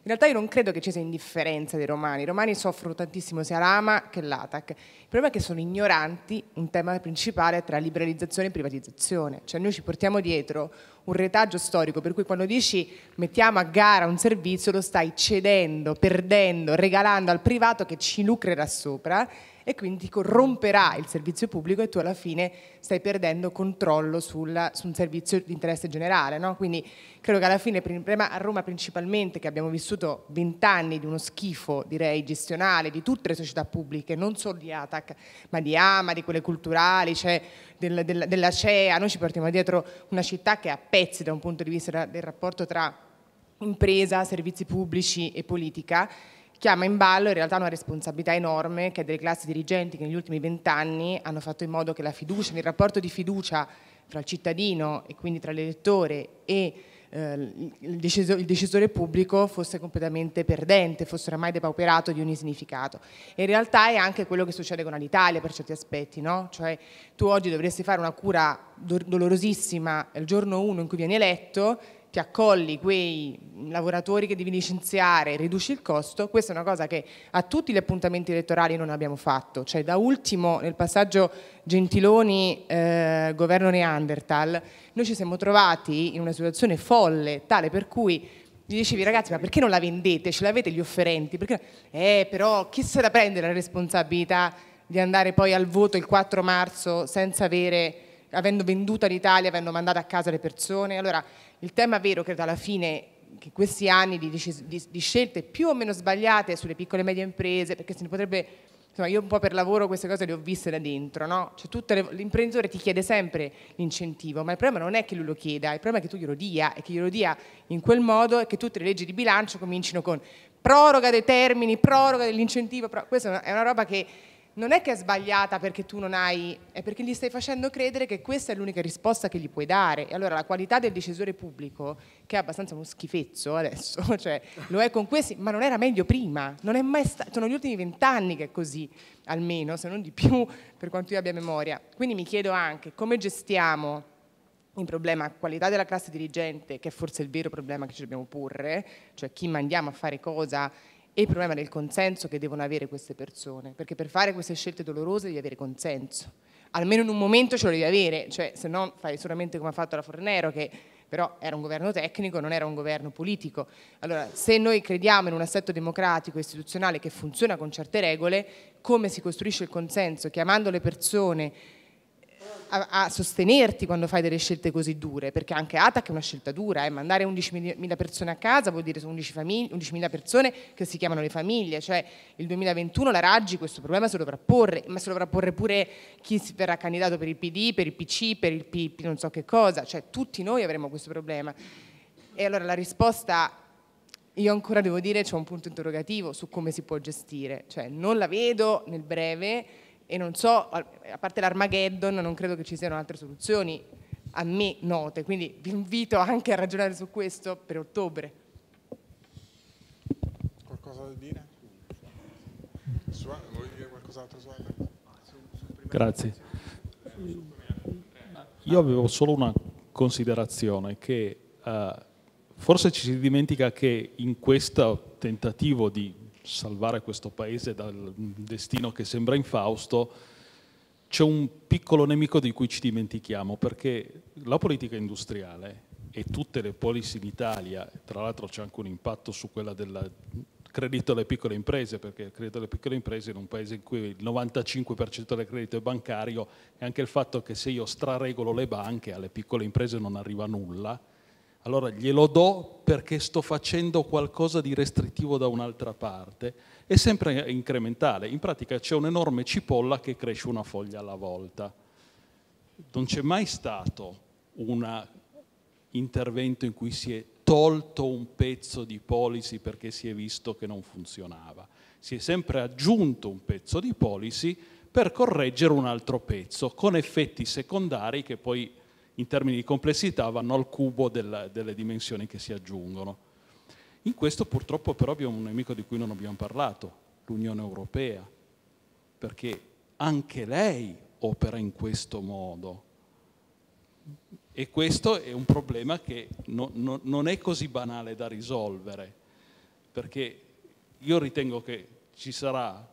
[SPEAKER 9] In realtà io non credo che ci sia indifferenza dei romani, i romani soffrono tantissimo sia l'AMA che l'ATAC. Il problema è che sono ignoranti un tema principale tra liberalizzazione e privatizzazione, cioè noi ci portiamo dietro un retaggio storico per cui quando dici mettiamo a gara un servizio lo stai cedendo, perdendo, regalando al privato che ci lucrerà sopra e quindi corromperà il servizio pubblico e tu alla fine stai perdendo controllo sulla, su un servizio di interesse generale. No? Quindi credo che alla fine, a Roma principalmente, che abbiamo vissuto vent'anni di uno schifo direi gestionale di tutte le società pubbliche, non solo di ATAC, ma di AMA, di quelle culturali, cioè del, del, della CEA, noi ci portiamo dietro una città che è a pezzi da un punto di vista del rapporto tra impresa, servizi pubblici e politica chiama in ballo in realtà una responsabilità enorme che è delle classi dirigenti che negli ultimi vent'anni hanno fatto in modo che la fiducia, il rapporto di fiducia tra il cittadino e quindi tra l'elettore e eh, il, decisore, pubblico fosse completamente perdente, fosse oramai depauperato di ogni significato. in realtà è anche quello che succede con l'Italia per certi aspetti, no? Cioè tu oggi dovresti fare una cura dolorosissima il giorno 1 in cui vieni eletto ti accolli quei lavoratori che devi licenziare, riduci il costo, questa è una cosa che a tutti gli appuntamenti elettorali non abbiamo fatto, cioè da ultimo nel passaggio Gentiloni eh, governo Neanderthal, noi ci siamo trovati in una situazione folle, tale per cui gli dicevi ragazzi ma perché non la vendete, ce l'avete gli offerenti, perché... eh però chi se la prende la responsabilità di andare poi al voto il 4 marzo senza avere avendo venduto l'Italia, avendo mandato a casa le persone. Allora il tema vero credo alla fine che questi anni di, di, di scelte più o meno sbagliate sulle piccole e medie imprese, perché se ne potrebbe insomma io un po' per lavoro queste cose le ho viste da dentro, no? Cioè, l'imprenditore ti chiede sempre l'incentivo, ma il problema non è che lui lo chieda, il problema è che tu glielo dia e che glielo dia in quel modo e che tutte le leggi di bilancio comincino con proroga dei termini, proroga dell'incentivo, questa è una roba che non è che è sbagliata perché tu non hai, è perché gli stai facendo credere che questa è l'unica risposta che gli puoi dare. E allora la qualità del decisore pubblico, che è abbastanza uno schifezzo adesso, cioè lo è con questi, ma non era meglio prima, non è mai stato, sono gli ultimi vent'anni che è così, almeno, se non di più, per quanto io abbia memoria. Quindi mi chiedo anche come gestiamo il problema qualità della classe dirigente, che è forse il vero problema che ci dobbiamo porre, cioè chi mandiamo a fare cosa e il problema del consenso che devono avere queste persone, perché per fare queste scelte dolorose devi avere consenso. Almeno in un momento ce lo devi avere, cioè se no fai solamente come ha fatto la Fornero, che però era un governo tecnico, non era un governo politico. Allora, se noi crediamo in un assetto democratico e istituzionale che funziona con certe regole, come si costruisce il consenso? Chiamando le persone a, a, sostenerti quando fai delle scelte così dure, perché anche ATAC è una scelta dura, eh? mandare 11.000 persone a casa vuol dire sono 11.000 persone che si chiamano le famiglie, cioè il 2021 la Raggi questo problema se lo porre, ma se lo sovrapporre pure chi verrà candidato per il PD, per il PC, per il PIP, non so che cosa, cioè tutti noi avremo questo problema. E allora la risposta, io ancora devo dire, c'è un punto interrogativo su come si può gestire, cioè non la vedo nel breve, e non so, a parte l'Armageddon, non credo che ci siano altre soluzioni a me note, quindi vi invito anche a ragionare su questo per ottobre.
[SPEAKER 1] Qualcosa da dire? Su, vuoi dire qualcos'altro su Grazie.
[SPEAKER 11] Io avevo solo una considerazione che uh, forse ci si dimentica che in questo tentativo di salvare questo paese dal destino che sembra infausto, c'è un piccolo nemico di cui ci dimentichiamo, perché la politica industriale e tutte le policy in Italia, tra l'altro c'è anche un impatto su quella del credito alle piccole imprese, perché il credito alle piccole imprese in un paese in cui il 95% del credito è bancario e anche il fatto che se io straregolo le banche alle piccole imprese non arriva nulla, allora glielo do perché sto facendo qualcosa di restrittivo da un'altra parte. È sempre incrementale. In pratica c'è un'enorme cipolla che cresce una foglia alla volta. Non c'è mai stato un intervento in cui si è tolto un pezzo di policy perché si è visto che non funzionava. Si è sempre aggiunto un pezzo di policy per correggere un altro pezzo con effetti secondari che poi in termini di complessità vanno al cubo del, delle dimensioni che si aggiungono. In questo purtroppo però abbiamo un nemico di cui non abbiamo parlato, l'Unione Europea, perché anche lei opera in questo modo. E questo è un problema che no, no, non è così banale da risolvere, perché io ritengo che ci sarà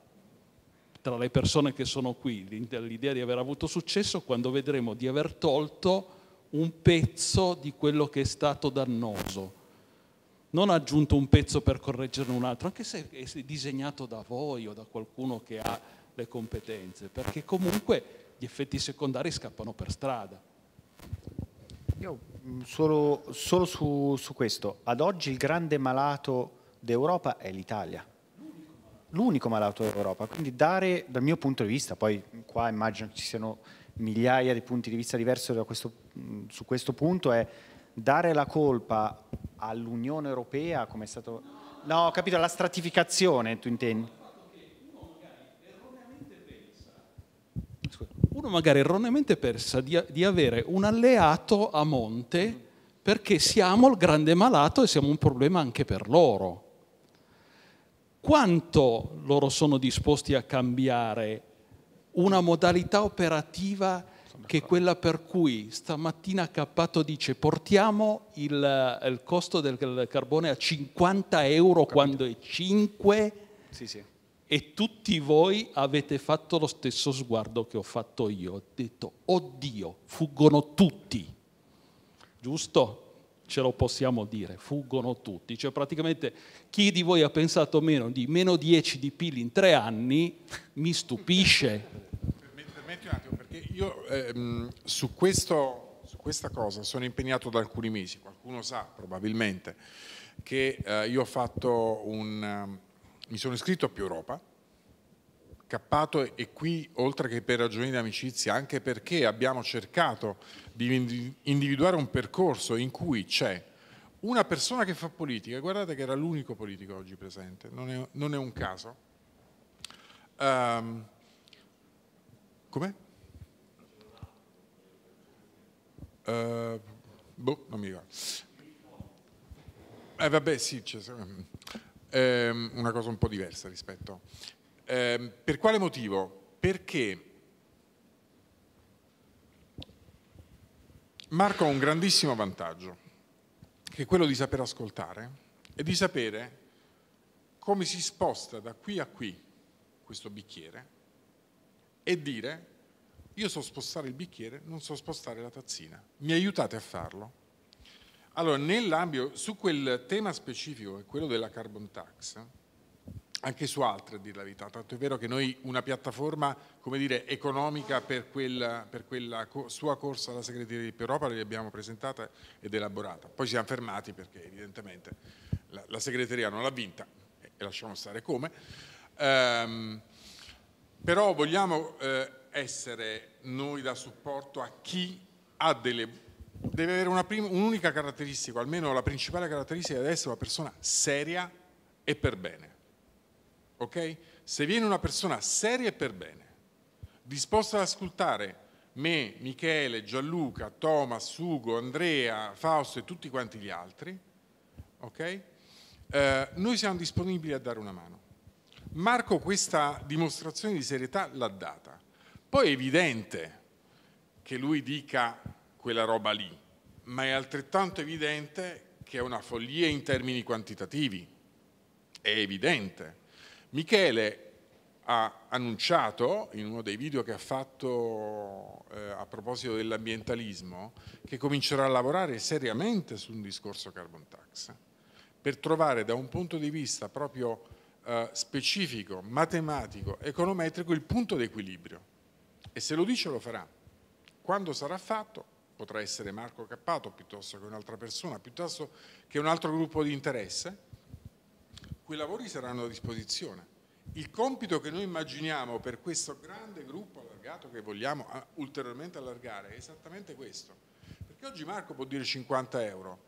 [SPEAKER 11] tra le persone che sono qui l'idea di aver avuto successo quando vedremo di aver tolto un pezzo di quello che è stato dannoso. Non aggiunto un pezzo per correggerne un altro, anche se è disegnato da voi o da qualcuno che ha le competenze, perché comunque gli effetti secondari scappano per strada.
[SPEAKER 4] Io mm, solo, solo su, su questo, ad oggi il grande malato d'Europa è l'Italia l'unico malato d'Europa. Quindi dare, dal mio punto di vista, poi qua immagino ci siano migliaia di punti di vista diversi questo, su questo punto, è dare la colpa all'Unione Europea come è stato... No, ho capito, la stratificazione tu intendi? uno
[SPEAKER 11] magari erroneamente pensa di, di, avere un alleato a monte perché siamo il grande malato e siamo un problema anche per loro quanto loro sono disposti a cambiare una modalità operativa che è quella per cui stamattina Cappato dice portiamo il, eh, il costo del carbone a 50 euro quando è 5 sì, sì. e tutti voi avete fatto lo stesso sguardo che ho fatto io. Ho detto, oddio, fuggono tutti. Giusto? ce lo possiamo dire, fuggono tutti. Cioè praticamente chi di voi ha pensato meno di meno 10 di PIL in tre anni mi stupisce.
[SPEAKER 1] Permetti, un attimo, perché io ehm, su, questo, su, questa cosa sono impegnato da alcuni mesi, qualcuno sa probabilmente che eh, io ho fatto un... Um, mi sono iscritto a Più Europa, cappato e qui oltre che per ragioni di amicizia, anche perché abbiamo cercato di individuare un percorso in cui c'è una persona che fa politica, guardate che era l'unico politico oggi presente, non è, non è un caso. Um, Com'è? Uh, boh, non mi va. Eh, vabbè, sì, eh, una cosa un po' diversa rispetto. Eh, per quale motivo? Perché Marco ha un grandissimo vantaggio, che è quello di saper ascoltare e di sapere come si sposta da qui a qui questo bicchiere e dire io so spostare il bicchiere, non so spostare la tazzina, mi aiutate a farlo? Allora, nell'ambito, su quel tema specifico, che è quello della carbon tax, anche su altre a dire la verità, tanto è vero che noi una piattaforma dire, economica per quella, per quella co sua corsa alla segreteria di Europa l'abbiamo presentata ed elaborata, poi siamo fermati perché evidentemente la, la segreteria non l'ha vinta e, e lasciamo stare come, ehm, però vogliamo eh, essere noi da supporto a chi ha delle deve avere un'unica caratteristica, almeno la principale caratteristica di essere una persona seria e per bene ok? Se viene una persona seria e per bene, disposta ad ascoltare me, Michele, Gianluca, Thomas, Ugo, Andrea, Fausto e tutti quanti gli altri, ok? Eh, noi siamo disponibili a dare una mano. Marco questa dimostrazione di serietà l'ha data. Poi è evidente che lui dica quella roba lì, ma è altrettanto evidente che è una follia in termini quantitativi. È evidente. Michele ha annunciato in uno dei video che ha fatto eh, a proposito dell'ambientalismo che comincerà a lavorare seriamente su un discorso carbon tax per trovare da un punto di vista proprio eh, specifico, matematico, econometrico il punto d'equilibrio e se lo dice lo farà. Quando sarà fatto potrà essere Marco Cappato piuttosto che un'altra persona, piuttosto che un altro gruppo di interesse quei lavori saranno a disposizione. Il compito che noi immaginiamo per questo grande gruppo allargato che vogliamo ulteriormente allargare è esattamente questo. Perché oggi Marco può dire 50 euro,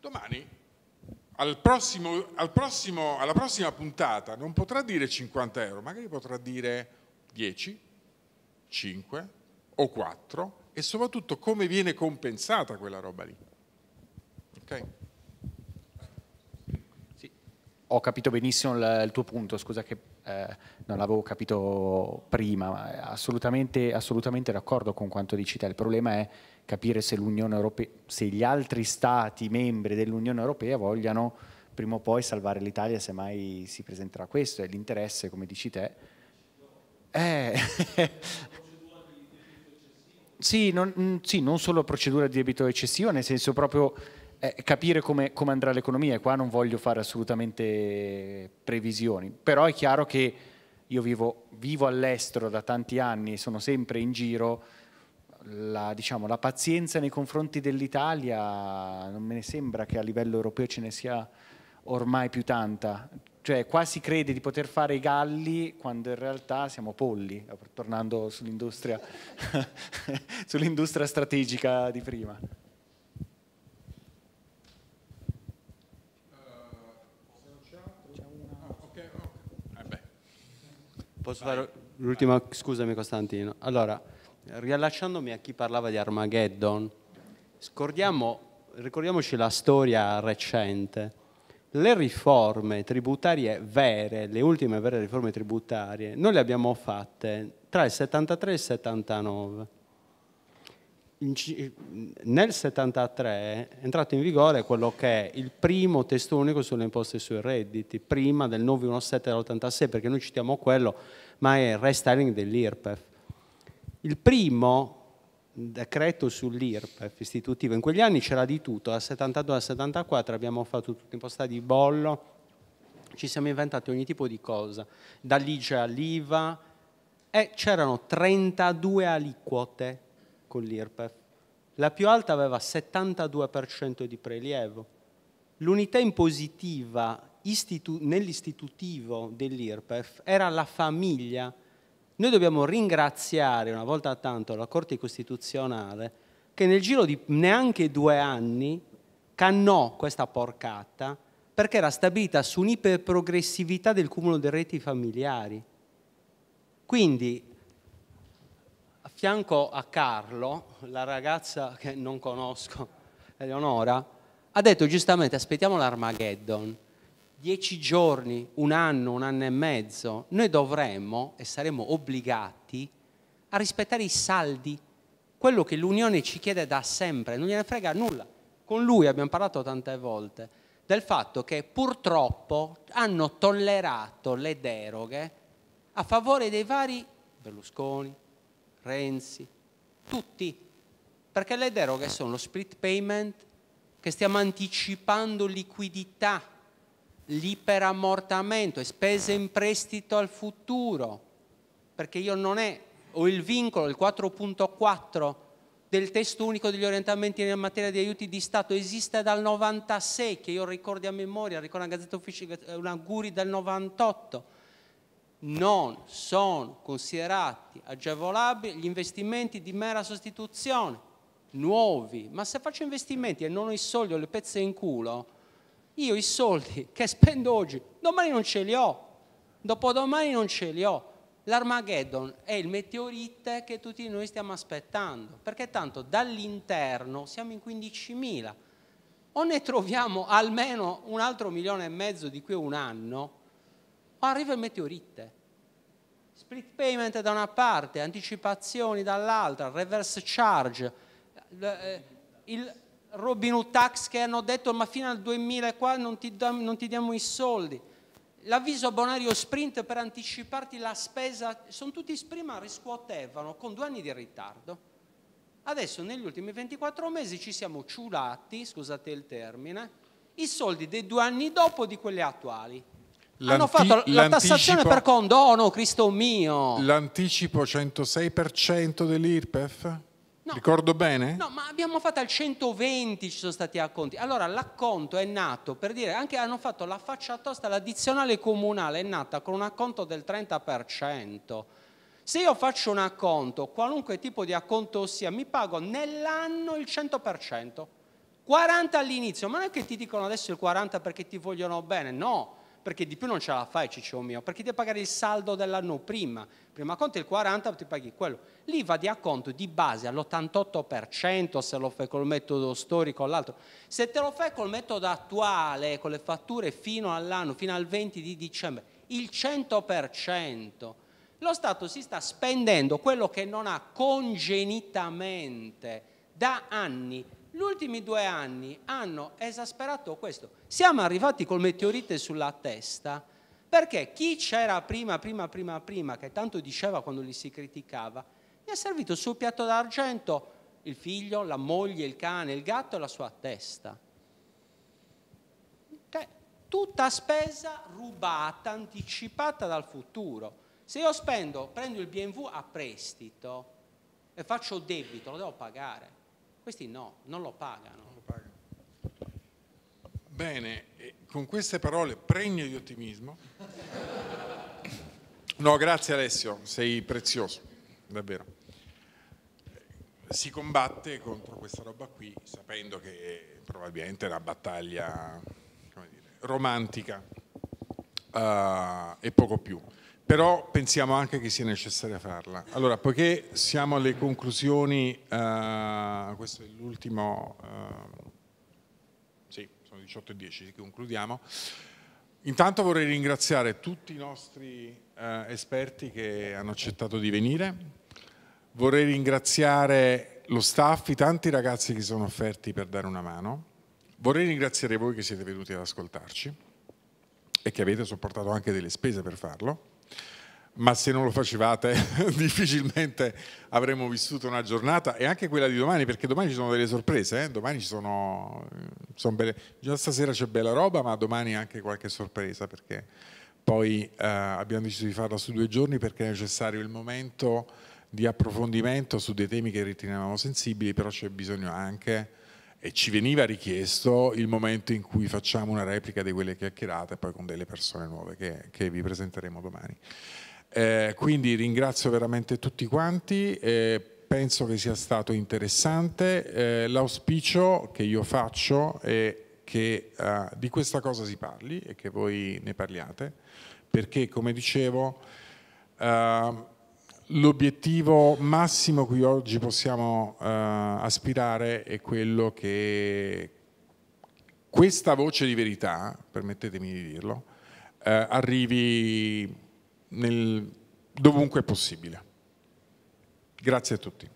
[SPEAKER 1] domani al prossimo, al prossimo, alla prossima puntata non potrà dire 50 euro, magari potrà dire 10, 5 o 4 e soprattutto come viene compensata quella roba lì. Okay?
[SPEAKER 4] ho capito benissimo il, il, tuo punto, scusa che eh, non l'avevo capito prima, ma assolutamente, assolutamente d'accordo con quanto dici te. Il problema è capire se, l'Unione Europea, se gli altri stati membri dell'Unione Europea vogliano prima o poi salvare l'Italia se mai si presenterà questo. E l'interesse, come dici te, è... Eh, sì, non, sì, non solo procedura di debito eccessivo, nel senso proprio eh, capire come, come andrà l'economia, e qua non voglio fare assolutamente previsioni, però è chiaro che io vivo, vivo all'estero da tanti anni, e sono sempre in giro, la, diciamo, la pazienza nei confronti dell'Italia non me ne sembra che a livello europeo ce ne sia ormai più tanta. Cioè qua si crede di poter fare i galli quando in realtà siamo polli, tornando sull'industria, sull'industria strategica di prima.
[SPEAKER 6] Posso Vai. fare l'ultima? Scusami Costantino. Allora, riallacciandomi a chi parlava di Armageddon, scordiamo, ricordiamoci la storia recente. Le riforme tributarie vere, le ultime vere riforme tributarie, noi le abbiamo fatte tra il 73 e il 79 nel 73 è entrato in vigore quello che è il primo testo unico sulle imposte sui redditi, prima del 917 dell'86, perché noi citiamo quello, ma è il restyling dell'IRPEF. Il primo decreto sull'IRPEF istitutivo, in quegli anni c'era di tutto, dal 72 al 74 abbiamo fatto tutta imposta di bollo, ci siamo inventati ogni tipo di cosa, dall'IGE all'IVA, e c'erano 32 aliquote con l'IRPEF. La più alta aveva 72% di prelievo. L'unità impositiva nell'istitutivo dell'IRPEF era la famiglia. Noi dobbiamo ringraziare una volta tanto la Corte Costituzionale che nel giro di neanche due anni cannò questa porcata perché era stabilita su un'iperprogressività del cumulo dei reti familiari. Quindi fianco a Carlo, la ragazza che non conosco, Eleonora, ha detto giustamente aspettiamo l'Armageddon, dieci giorni, un anno, un anno e mezzo, noi dovremmo e saremo obbligati a rispettare i saldi, quello che l'Unione ci chiede da sempre, non gliene frega nulla. Con lui abbiamo parlato tante volte del fatto che purtroppo hanno tollerato le deroghe a favore dei vari Berlusconi, Renzi, tutti, perché le deroghe sono lo split payment che stiamo anticipando liquidità, l'iperammortamento e spese in prestito al futuro, perché io non è, ho il vincolo, il 4.4 del testo unico degli orientamenti in materia di aiuti di Stato esiste dal 96, che io ricordo a memoria, ricordo la Gazzetta Ufficiale, eh, un auguri del 98, non sono considerati agevolabili gli investimenti di mera sostituzione, nuovi. Ma se faccio investimenti e non ho i soldi o le pezze in culo, io i soldi che spendo oggi, domani non ce li ho, dopodomani non ce li ho. L'Armageddon è il meteorite che tutti noi stiamo aspettando, perché tanto dall'interno siamo in 15.000, o ne troviamo almeno un altro milione e mezzo di qui a un anno, arriva il meteorite. Split payment da una parte, anticipazioni dall'altra, reverse charge, eh, il Robin Hood Tax che hanno detto ma fino al 2004 non ti, non ti diamo i soldi, l'avviso bonario sprint per anticiparti la spesa, sono tutti prima riscuotevano con due anni di ritardo. Adesso negli ultimi 24 mesi ci siamo ciulati, scusate il termine, i soldi dei due anni dopo di quelli attuali. Hanno fatto la tassazione per
[SPEAKER 1] condono, Cristo mio. L'anticipo 106% dell'IRPEF? No, Ricordo bene? No,
[SPEAKER 6] ma abbiamo fatto al 120 ci sono stati acconti. Allora l'acconto è nato per dire, anche hanno fatto la faccia tosta, l'addizionale comunale è nata con un acconto del 30%. Se io faccio un acconto, qualunque tipo di acconto sia, mi pago nell'anno il 100%. 40 all'inizio, ma non è che ti dicono adesso il 40 perché ti vogliono bene, no perché di più non ce la fai ciccio mio, perché devi pagare il saldo dell'anno prima, prima conto il 40, ti paghi quello. lì va di acconto di base all'88% se lo fai col metodo storico o l'altro, se te lo fai col metodo attuale, con le fatture fino all'anno, fino al 20 di dicembre, il 100%. Lo Stato si sta spendendo quello che non ha congenitamente da anni gli ultimi due anni hanno esasperato questo. Siamo arrivati col meteorite sulla testa perché chi c'era prima, prima, prima, prima, che tanto diceva quando li si criticava, gli è servito sul piatto d'argento il figlio, la moglie, il cane, il gatto e la sua testa. Tutta spesa rubata, anticipata dal futuro. Se io spendo, prendo il BMW a prestito e faccio debito, lo devo pagare. Questi no, non lo pagano. Non lo pagano.
[SPEAKER 1] Bene, con queste parole pregne di ottimismo. No, grazie Alessio, sei prezioso, davvero. Si combatte contro questa roba qui sapendo che è probabilmente una battaglia dire, romantica uh, e poco più però pensiamo anche che sia necessaria farla. Allora, poiché siamo alle conclusioni, eh, questo è l'ultimo, eh, sì, sono 18 e 10, concludiamo. Intanto vorrei ringraziare tutti i nostri eh, esperti che hanno accettato di venire, vorrei ringraziare lo staff, i tanti ragazzi che si sono offerti per dare una mano, vorrei ringraziare voi che siete venuti ad ascoltarci e che avete sopportato anche delle spese per farlo ma se non lo facevate difficilmente avremmo vissuto una giornata e anche quella di domani perché domani ci sono delle sorprese eh? domani ci sono, eh, sono belle, già stasera c'è bella roba ma domani anche qualche sorpresa perché poi eh, abbiamo deciso di farla su due giorni perché è necessario il momento di approfondimento su dei temi che ritenevamo sensibili però c'è bisogno anche e ci veniva richiesto il momento in cui facciamo una replica di quelle chiacchierate poi con delle persone nuove che, che vi presenteremo domani. Eh, quindi ringrazio veramente tutti quanti, eh, penso che sia stato interessante. Eh, l'auspicio che io faccio è che eh, di questa cosa si parli e che voi ne parliate, perché come dicevo eh, l'obiettivo massimo cui oggi possiamo eh, aspirare è quello che questa voce di verità, permettetemi di dirlo, arrivi nel, dovunque è possibile. Grazie a tutti.